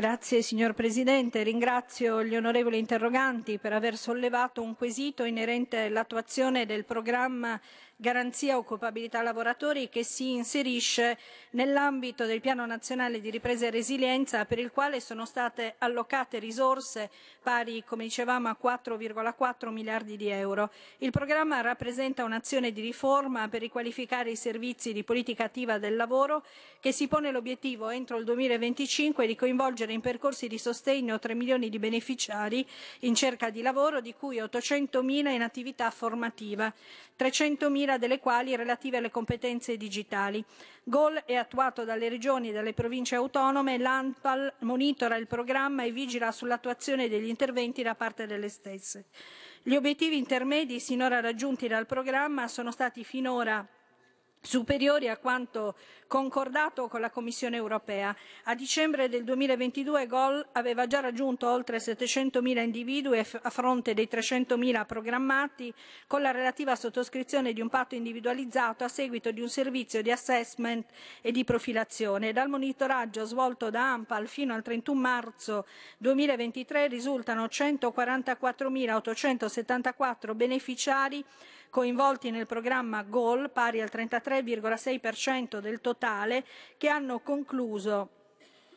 Grazie signor Presidente, ringrazio gli onorevoli interroganti per aver sollevato un quesito inerente all'attuazione del programma garanzia occupabilità lavoratori che si inserisce nell'ambito del Piano Nazionale di Ripresa e Resilienza per il quale sono state allocate risorse pari, come dicevamo, a 4,4 miliardi di euro. Il programma rappresenta un'azione di riforma per riqualificare i servizi di politica attiva del lavoro che si pone l'obiettivo entro il 2025 di coinvolgere in percorsi di sostegno 3 milioni di beneficiari in cerca di lavoro, di cui 800 mila in attività formativa, 300.000 2.000 delle quali relative alle competenze digitali. GOL è attuato dalle regioni e dalle province autonome, l'ANPAL monitora il programma e vigila sull'attuazione degli interventi da parte delle stesse. Gli obiettivi intermedi sinora raggiunti dal programma sono stati finora superiori a quanto concordato con la Commissione europea. A dicembre del 2022 GOL aveva già raggiunto oltre 700.000 individui a fronte dei 300.000 programmati con la relativa sottoscrizione di un patto individualizzato a seguito di un servizio di assessment e di profilazione. Dal monitoraggio svolto da AMPAL fino al 31 marzo 2023 risultano 144.874 beneficiari coinvolti nel programma GOL pari al 33,6% del totale che hanno concluso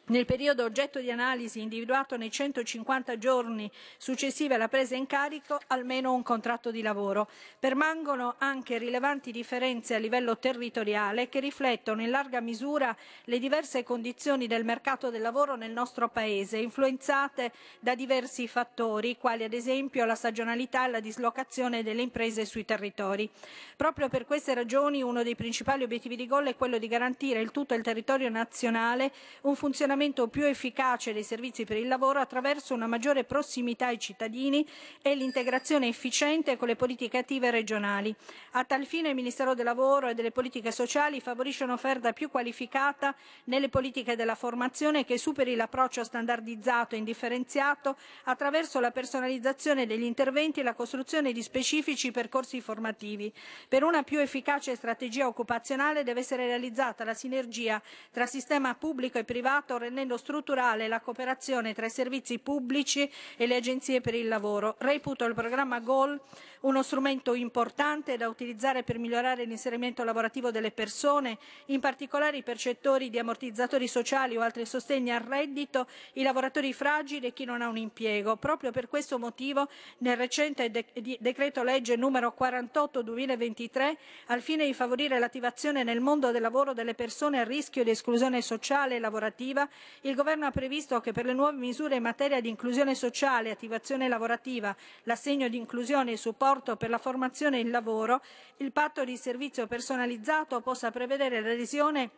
nel periodo oggetto di analisi individuato nei 150 giorni successivi alla presa in carico, almeno un contratto di lavoro. Permangono anche rilevanti differenze a livello territoriale che riflettono in larga misura le diverse condizioni del mercato del lavoro nel nostro Paese, influenzate da diversi fattori, quali ad esempio la stagionalità e la dislocazione delle imprese sui territori. Proprio per queste ragioni uno dei principali obiettivi di Gol è quello di garantire il tutto il territorio nazionale un funzionamento funzionamento più efficace dei servizi per il lavoro attraverso una maggiore prossimità ai cittadini e l'integrazione efficiente con le politiche attive regionali. A tal fine il Ministero del Lavoro e delle Politiche Sociali favorisce un'offerta più qualificata nelle politiche della formazione che superi l'approccio standardizzato e indifferenziato attraverso la personalizzazione degli interventi e la costruzione di specifici percorsi formativi. Per una più efficace strategia occupazionale deve essere realizzata la sinergia tra sistema pubblico e privato rendendo strutturale la cooperazione tra i servizi pubblici e le agenzie per il lavoro. Reputo il programma GOL uno strumento importante da utilizzare per migliorare l'inserimento lavorativo delle persone, in particolare i percettori di ammortizzatori sociali o altri sostegni al reddito, i lavoratori fragili e chi non ha un impiego. Proprio per questo motivo nel recente decreto legge numero 48-2023, al fine di favorire l'attivazione nel mondo del lavoro delle persone a rischio di esclusione sociale e lavorativa, il Governo ha previsto che per le nuove misure in materia di inclusione sociale, attivazione lavorativa, l'assegno di inclusione e supporto per la formazione e il lavoro, il patto di servizio personalizzato possa prevedere l'adesione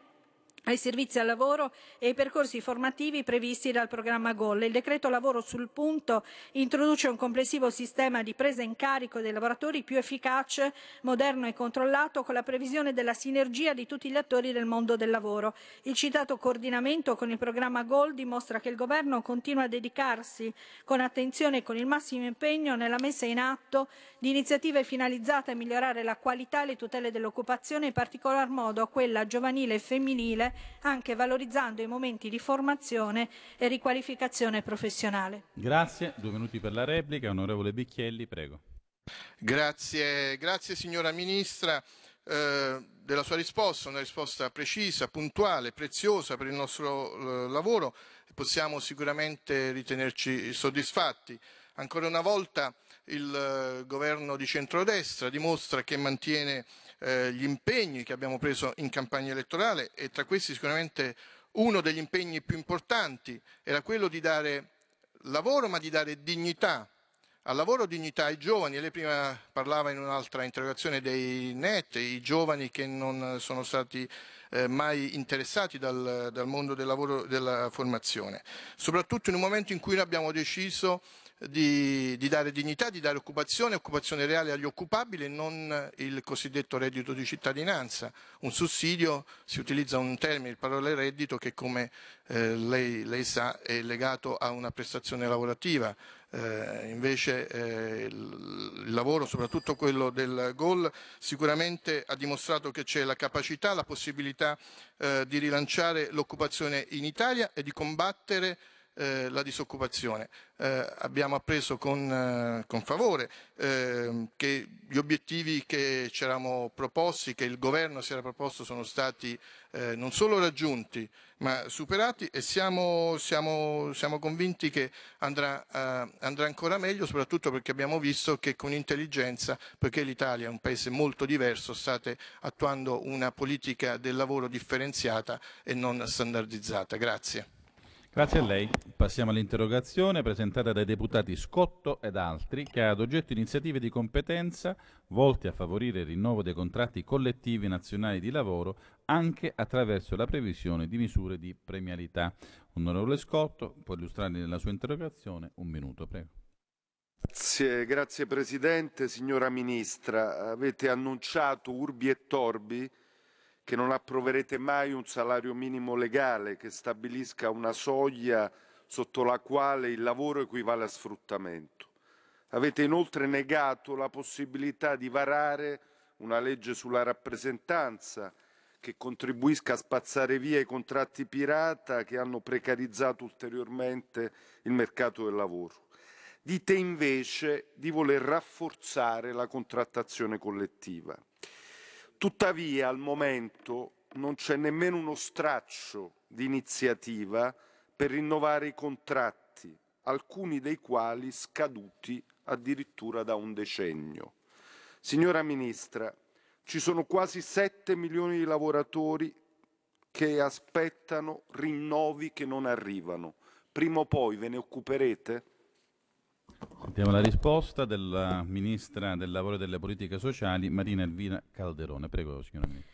ai servizi al lavoro e ai percorsi formativi previsti dal programma GOL. Il decreto lavoro sul punto introduce un complessivo sistema di presa in carico dei lavoratori più efficace, moderno e controllato con la previsione della sinergia di tutti gli attori del mondo del lavoro. Il citato coordinamento con il programma GOL dimostra che il governo continua a dedicarsi con attenzione e con il massimo impegno nella messa in atto di iniziative finalizzate a migliorare la qualità e le tutele dell'occupazione, in particolar modo quella giovanile e femminile anche valorizzando i momenti di formazione e riqualificazione professionale. Grazie, due minuti per la replica. Onorevole Bicchielli, prego. Grazie, grazie signora Ministra eh, della sua risposta, una risposta precisa, puntuale, preziosa per il nostro eh, lavoro possiamo sicuramente ritenerci soddisfatti. Ancora una volta il eh, governo di centrodestra dimostra che mantiene eh, gli impegni che abbiamo preso in campagna elettorale e tra questi sicuramente uno degli impegni più importanti era quello di dare lavoro ma di dare dignità al lavoro dignità ai giovani. Lei prima parlava in un'altra interrogazione dei net, i giovani che non sono stati eh, mai interessati dal, dal mondo del lavoro e della formazione, soprattutto in un momento in cui noi abbiamo deciso di, di, dare dignità, di dare occupazione, occupazione reale agli occupabili e non il cosiddetto reddito di cittadinanza. Un sussidio, si utilizza un termine, il parola reddito, che come eh, lei, lei, sa è legato a una prestazione lavorativa. Eh, invece eh, il lavoro, soprattutto quello del GOL, sicuramente ha dimostrato che c'è la capacità, la possibilità eh, di rilanciare l'occupazione in Italia e di combattere eh, la disoccupazione. Eh, abbiamo appreso con, eh, con favore ehm, che gli obiettivi che ci eravamo proposti, che il governo si era proposto, sono stati eh, non solo raggiunti ma superati e siamo, siamo, siamo convinti che andrà, andrà ancora meglio, soprattutto perché abbiamo visto che con intelligenza, perché l'Italia è un paese molto diverso, state attuando una politica del lavoro differenziata e non standardizzata. Grazie. Grazie a lei. Passiamo all'interrogazione presentata dai deputati Scotto ed altri che ha ad oggetto iniziative di competenza volte a favorire il rinnovo dei contratti collettivi nazionali di lavoro anche attraverso la previsione di misure di premialità. Onorevole Scotto, può illustrare la sua interrogazione. Un minuto, prego. Grazie, grazie Presidente. Signora Ministra, avete annunciato urbi e torbi che non approverete mai un salario minimo legale che stabilisca una soglia sotto la quale il lavoro equivale a sfruttamento. Avete inoltre negato la possibilità di varare una legge sulla rappresentanza che contribuisca a spazzare via i contratti pirata che hanno precarizzato ulteriormente il mercato del lavoro. Dite invece di voler rafforzare la contrattazione collettiva. Tuttavia al momento non c'è nemmeno uno straccio di iniziativa per rinnovare i contratti, alcuni dei quali scaduti addirittura da un decennio. Signora Ministra, ci sono quasi 7 milioni di lavoratori che aspettano rinnovi che non arrivano. Prima o poi ve ne occuperete? Sentiamo la risposta della Ministra del Lavoro e delle Politiche Sociali, Marina Elvina Calderone. Prego, signora Ministra.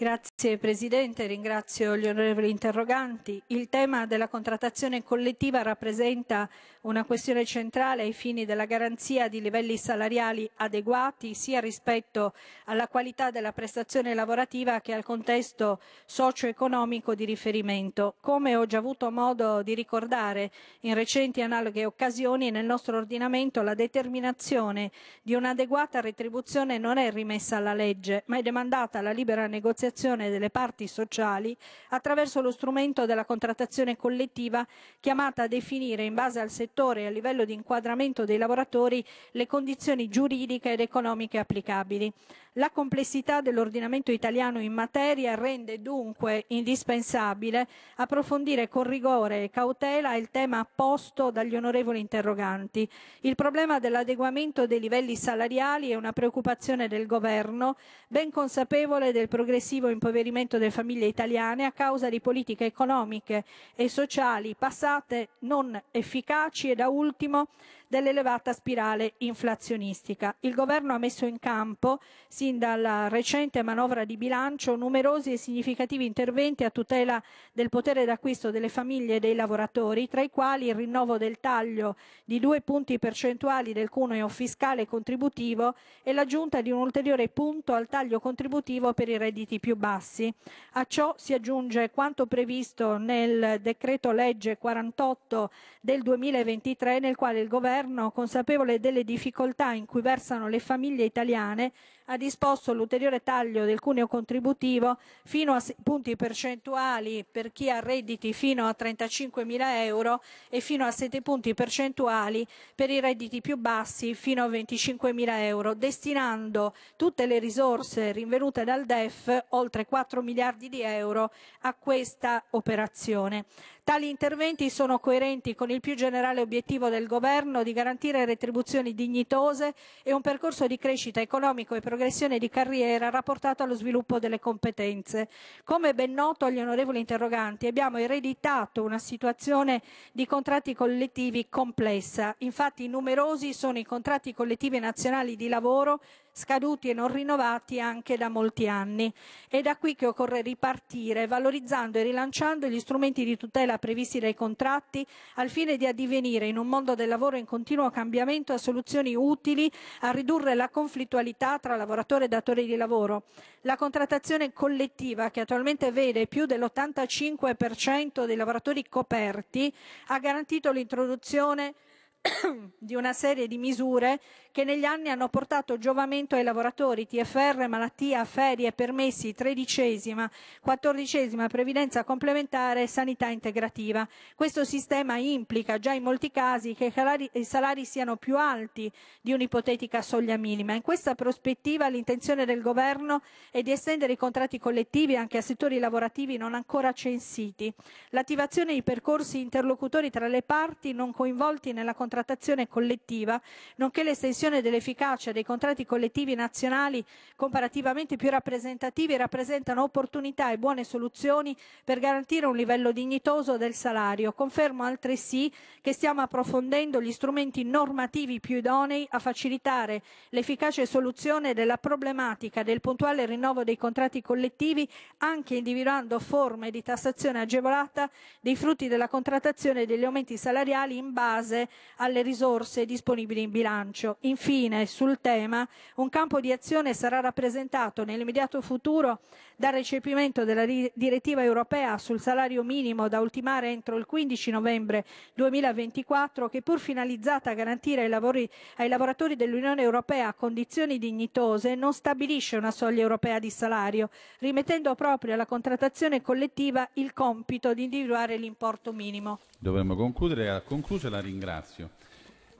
Grazie Presidente, ringrazio gli onorevoli interroganti. Il tema della contrattazione collettiva rappresenta una questione centrale ai fini della garanzia di livelli salariali adeguati sia rispetto alla qualità della prestazione lavorativa che al contesto socio-economico di riferimento. Come ho già avuto modo di ricordare in recenti analoghe occasioni, nel nostro ordinamento la determinazione di un'adeguata retribuzione non è rimessa alla legge, ma è demandata alla libera negoziazione negoziazione delle parti sociali attraverso lo strumento della contrattazione collettiva chiamata a definire in base al settore e a livello di inquadramento dei lavoratori le condizioni giuridiche ed economiche applicabili. La complessità dell'ordinamento italiano in materia rende dunque indispensabile approfondire con rigore e cautela il tema posto dagli onorevoli interroganti. Il problema dell'adeguamento dei livelli salariali è una preoccupazione del Governo, ben consapevole del progressivo impoverimento delle famiglie italiane a causa di politiche economiche e sociali passate non efficaci e da ultimo dell'elevata spirale inflazionistica. Il Governo ha messo in campo, sin dalla recente manovra di bilancio, numerosi e significativi interventi a tutela del potere d'acquisto delle famiglie e dei lavoratori, tra i quali il rinnovo del taglio di due punti percentuali del cuneo fiscale contributivo e l'aggiunta di un ulteriore punto al taglio contributivo per i redditi più bassi. A ciò si aggiunge quanto previsto nel decreto legge 48 del 2023 nel quale il governo governo, consapevole delle difficoltà in cui versano le famiglie italiane, ha disposto l'ulteriore taglio del cuneo contributivo fino a punti percentuali per chi ha redditi fino a 35.000 euro e fino a 7 punti percentuali per i redditi più bassi fino a 25.000 euro, destinando tutte le risorse rinvenute dal DEF, oltre 4 miliardi di euro, a questa operazione. Tali interventi sono coerenti con il più generale obiettivo del Governo di garantire retribuzioni dignitose e un percorso di crescita economico e programmatico progressione di carriera rapportato allo sviluppo delle competenze. Come ben noto agli onorevoli interroganti, abbiamo ereditato una situazione di contratti collettivi complessa. Infatti numerosi sono i contratti collettivi nazionali di lavoro scaduti e non rinnovati anche da molti anni. È da qui che occorre ripartire, valorizzando e rilanciando gli strumenti di tutela previsti dai contratti, al fine di addivenire in un mondo del lavoro in continuo cambiamento a soluzioni utili a ridurre la conflittualità tra lavoratore e datore di lavoro. La contrattazione collettiva, che attualmente vede più dell'85% dei lavoratori coperti, ha garantito l'introduzione di una serie di misure che negli anni hanno portato giovamento ai lavoratori, TFR, malattia, ferie, permessi, tredicesima, quattordicesima, previdenza complementare e sanità integrativa. Questo sistema implica già in molti casi che i salari siano più alti di un'ipotetica soglia minima. In questa prospettiva l'intenzione del Governo è di estendere i contratti collettivi anche a settori lavorativi non ancora censiti. L'attivazione di percorsi interlocutori tra le parti non coinvolti nella contrattazione collettiva, nonché l'estensione diminuzione dell'efficacia dei contratti collettivi nazionali comparativamente più rappresentativi rappresentano opportunità e buone soluzioni per garantire un livello dignitoso del salario. Confermo altresì che stiamo approfondendo gli strumenti normativi più idonei a facilitare l'efficace soluzione della problematica del puntuale rinnovo dei contratti collettivi anche individuando forme di tassazione agevolata dei frutti della contrattazione e degli aumenti salariali in base alle risorse disponibili in bilancio. Infine, sul tema, un campo di azione sarà rappresentato nell'immediato futuro dal recepimento della direttiva europea sul salario minimo da ultimare entro il 15 novembre 2024, che pur finalizzata a garantire ai, lavori, ai lavoratori dell'Unione europea condizioni dignitose, non stabilisce una soglia europea di salario, rimettendo proprio alla contrattazione collettiva il compito di individuare l'importo minimo. Dovremmo concludere, ha concluso la ringrazio.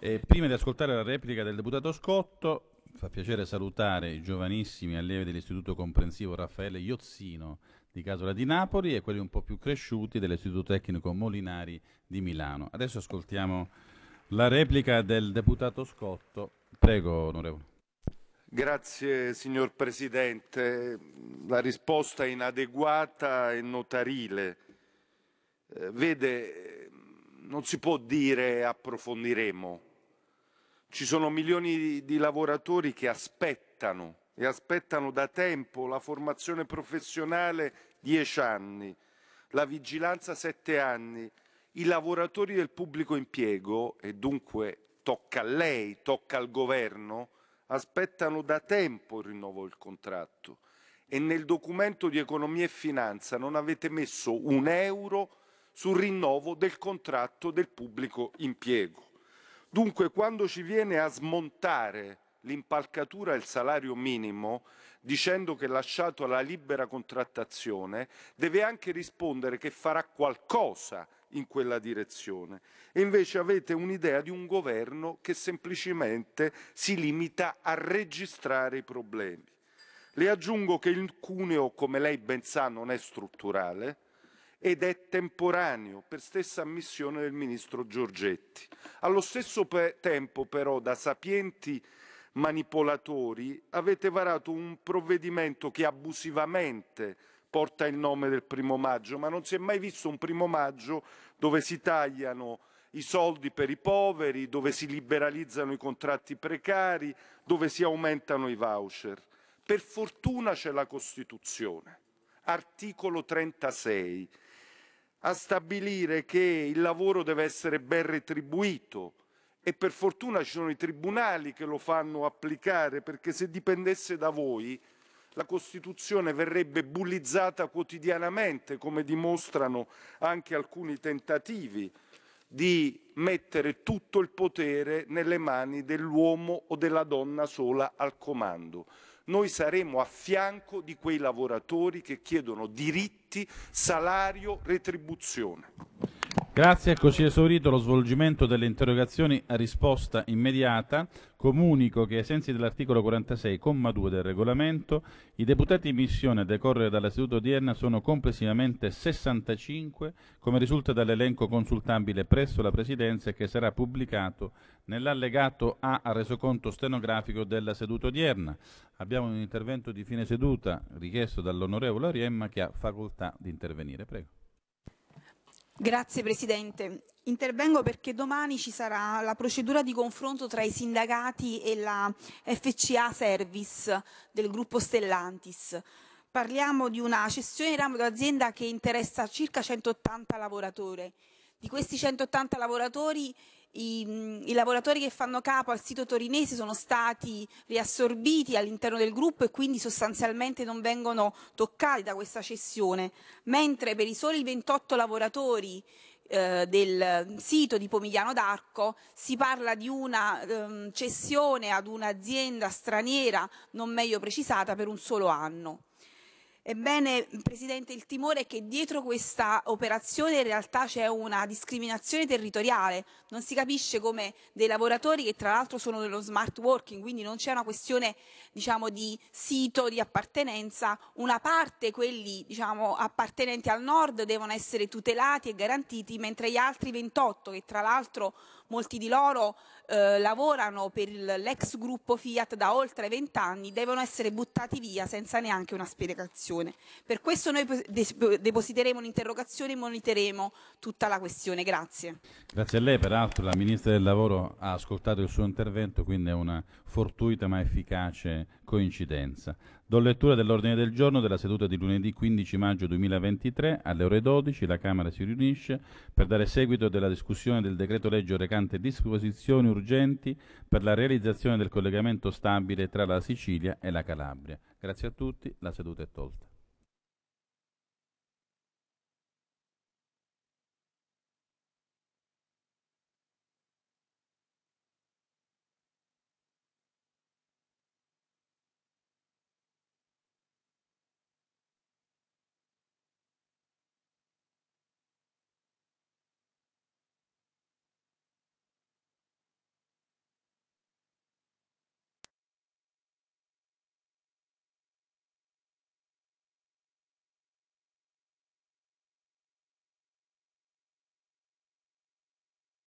E prima di ascoltare la replica del deputato Scotto, fa piacere salutare i giovanissimi allievi dell'Istituto Comprensivo Raffaele Iozzino di Casola di Napoli e quelli un po' più cresciuti dell'Istituto Tecnico Molinari di Milano. Adesso ascoltiamo la replica del deputato Scotto. Prego, onorevole. Grazie signor Presidente. La risposta è inadeguata e notarile. Eh, vede, non si può dire approfondiremo ci sono milioni di lavoratori che aspettano e aspettano da tempo la formazione professionale dieci anni, la vigilanza sette anni. I lavoratori del pubblico impiego, e dunque tocca a lei, tocca al governo, aspettano da tempo il rinnovo del contratto e nel documento di economia e finanza non avete messo un euro sul rinnovo del contratto del pubblico impiego. Dunque, quando ci viene a smontare l'impalcatura e il salario minimo, dicendo che è lasciato alla libera contrattazione, deve anche rispondere che farà qualcosa in quella direzione. E invece avete un'idea di un governo che semplicemente si limita a registrare i problemi. Le aggiungo che il cuneo, come lei ben sa, non è strutturale, ed è temporaneo, per stessa ammissione del ministro Giorgetti. Allo stesso pe tempo, però, da sapienti manipolatori avete varato un provvedimento che abusivamente porta il nome del primo maggio, ma non si è mai visto un primo maggio dove si tagliano i soldi per i poveri, dove si liberalizzano i contratti precari, dove si aumentano i voucher. Per fortuna c'è la Costituzione, articolo 36, a stabilire che il lavoro deve essere ben retribuito e per fortuna ci sono i tribunali che lo fanno applicare perché se dipendesse da voi la Costituzione verrebbe bullizzata quotidianamente come dimostrano anche alcuni tentativi di mettere tutto il potere nelle mani dell'uomo o della donna sola al comando noi saremo a fianco di quei lavoratori che chiedono diritti, salario, retribuzione. Grazie, così esaurito lo svolgimento delle interrogazioni a risposta immediata. Comunico che ai sensi dell'articolo 46,2 del regolamento i deputati in missione a decorrere dalla seduta odierna sono complessivamente 65, come risulta dall'elenco consultabile presso la Presidenza e che sarà pubblicato nell'allegato A al resoconto stenografico della seduta odierna. Abbiamo un intervento di fine seduta richiesto dall'onorevole Ariemma che ha facoltà di intervenire. Prego. Grazie Presidente. Intervengo perché domani ci sarà la procedura di confronto tra i sindacati e la FCA Service del gruppo Stellantis. Parliamo di una cessione di ramo d'azienda che interessa circa 180 lavoratori. Di questi 180 lavoratori i, I, lavoratori che fanno capo al sito torinese sono stati riassorbiti all'interno del gruppo e quindi sostanzialmente non vengono toccati da questa cessione, mentre per i soli 28 lavoratori eh, del sito di Pomigliano d'Arco si parla di una eh, cessione ad un'azienda straniera non meglio precisata per un solo anno. Ebbene, Presidente, il timore è che dietro questa operazione in realtà c'è una discriminazione territoriale. Non si capisce come dei lavoratori che tra l'altro sono nello smart working, quindi non c'è una questione diciamo, di sito, di appartenenza, una parte, quelli diciamo, appartenenti al nord, devono essere tutelati e garantiti, mentre gli altri 28, che tra l'altro molti di loro eh, lavorano per l'ex gruppo Fiat da oltre vent'anni, devono essere buttati via senza neanche una spiegazione. Per questo noi depositeremo un'interrogazione e monitoreremo tutta la questione. Grazie. Grazie a lei, peraltro la Ministra del Lavoro ha ascoltato il suo intervento, quindi è una fortuita ma efficace coincidenza. Do lettura dell'ordine del giorno della seduta di lunedì 15 maggio 2023 alle ore 12 la Camera si riunisce per dare seguito della discussione del decreto legge recante disposizioni urgenti per la realizzazione del collegamento stabile tra la Sicilia e la Calabria. Grazie a tutti, la seduta è tolta.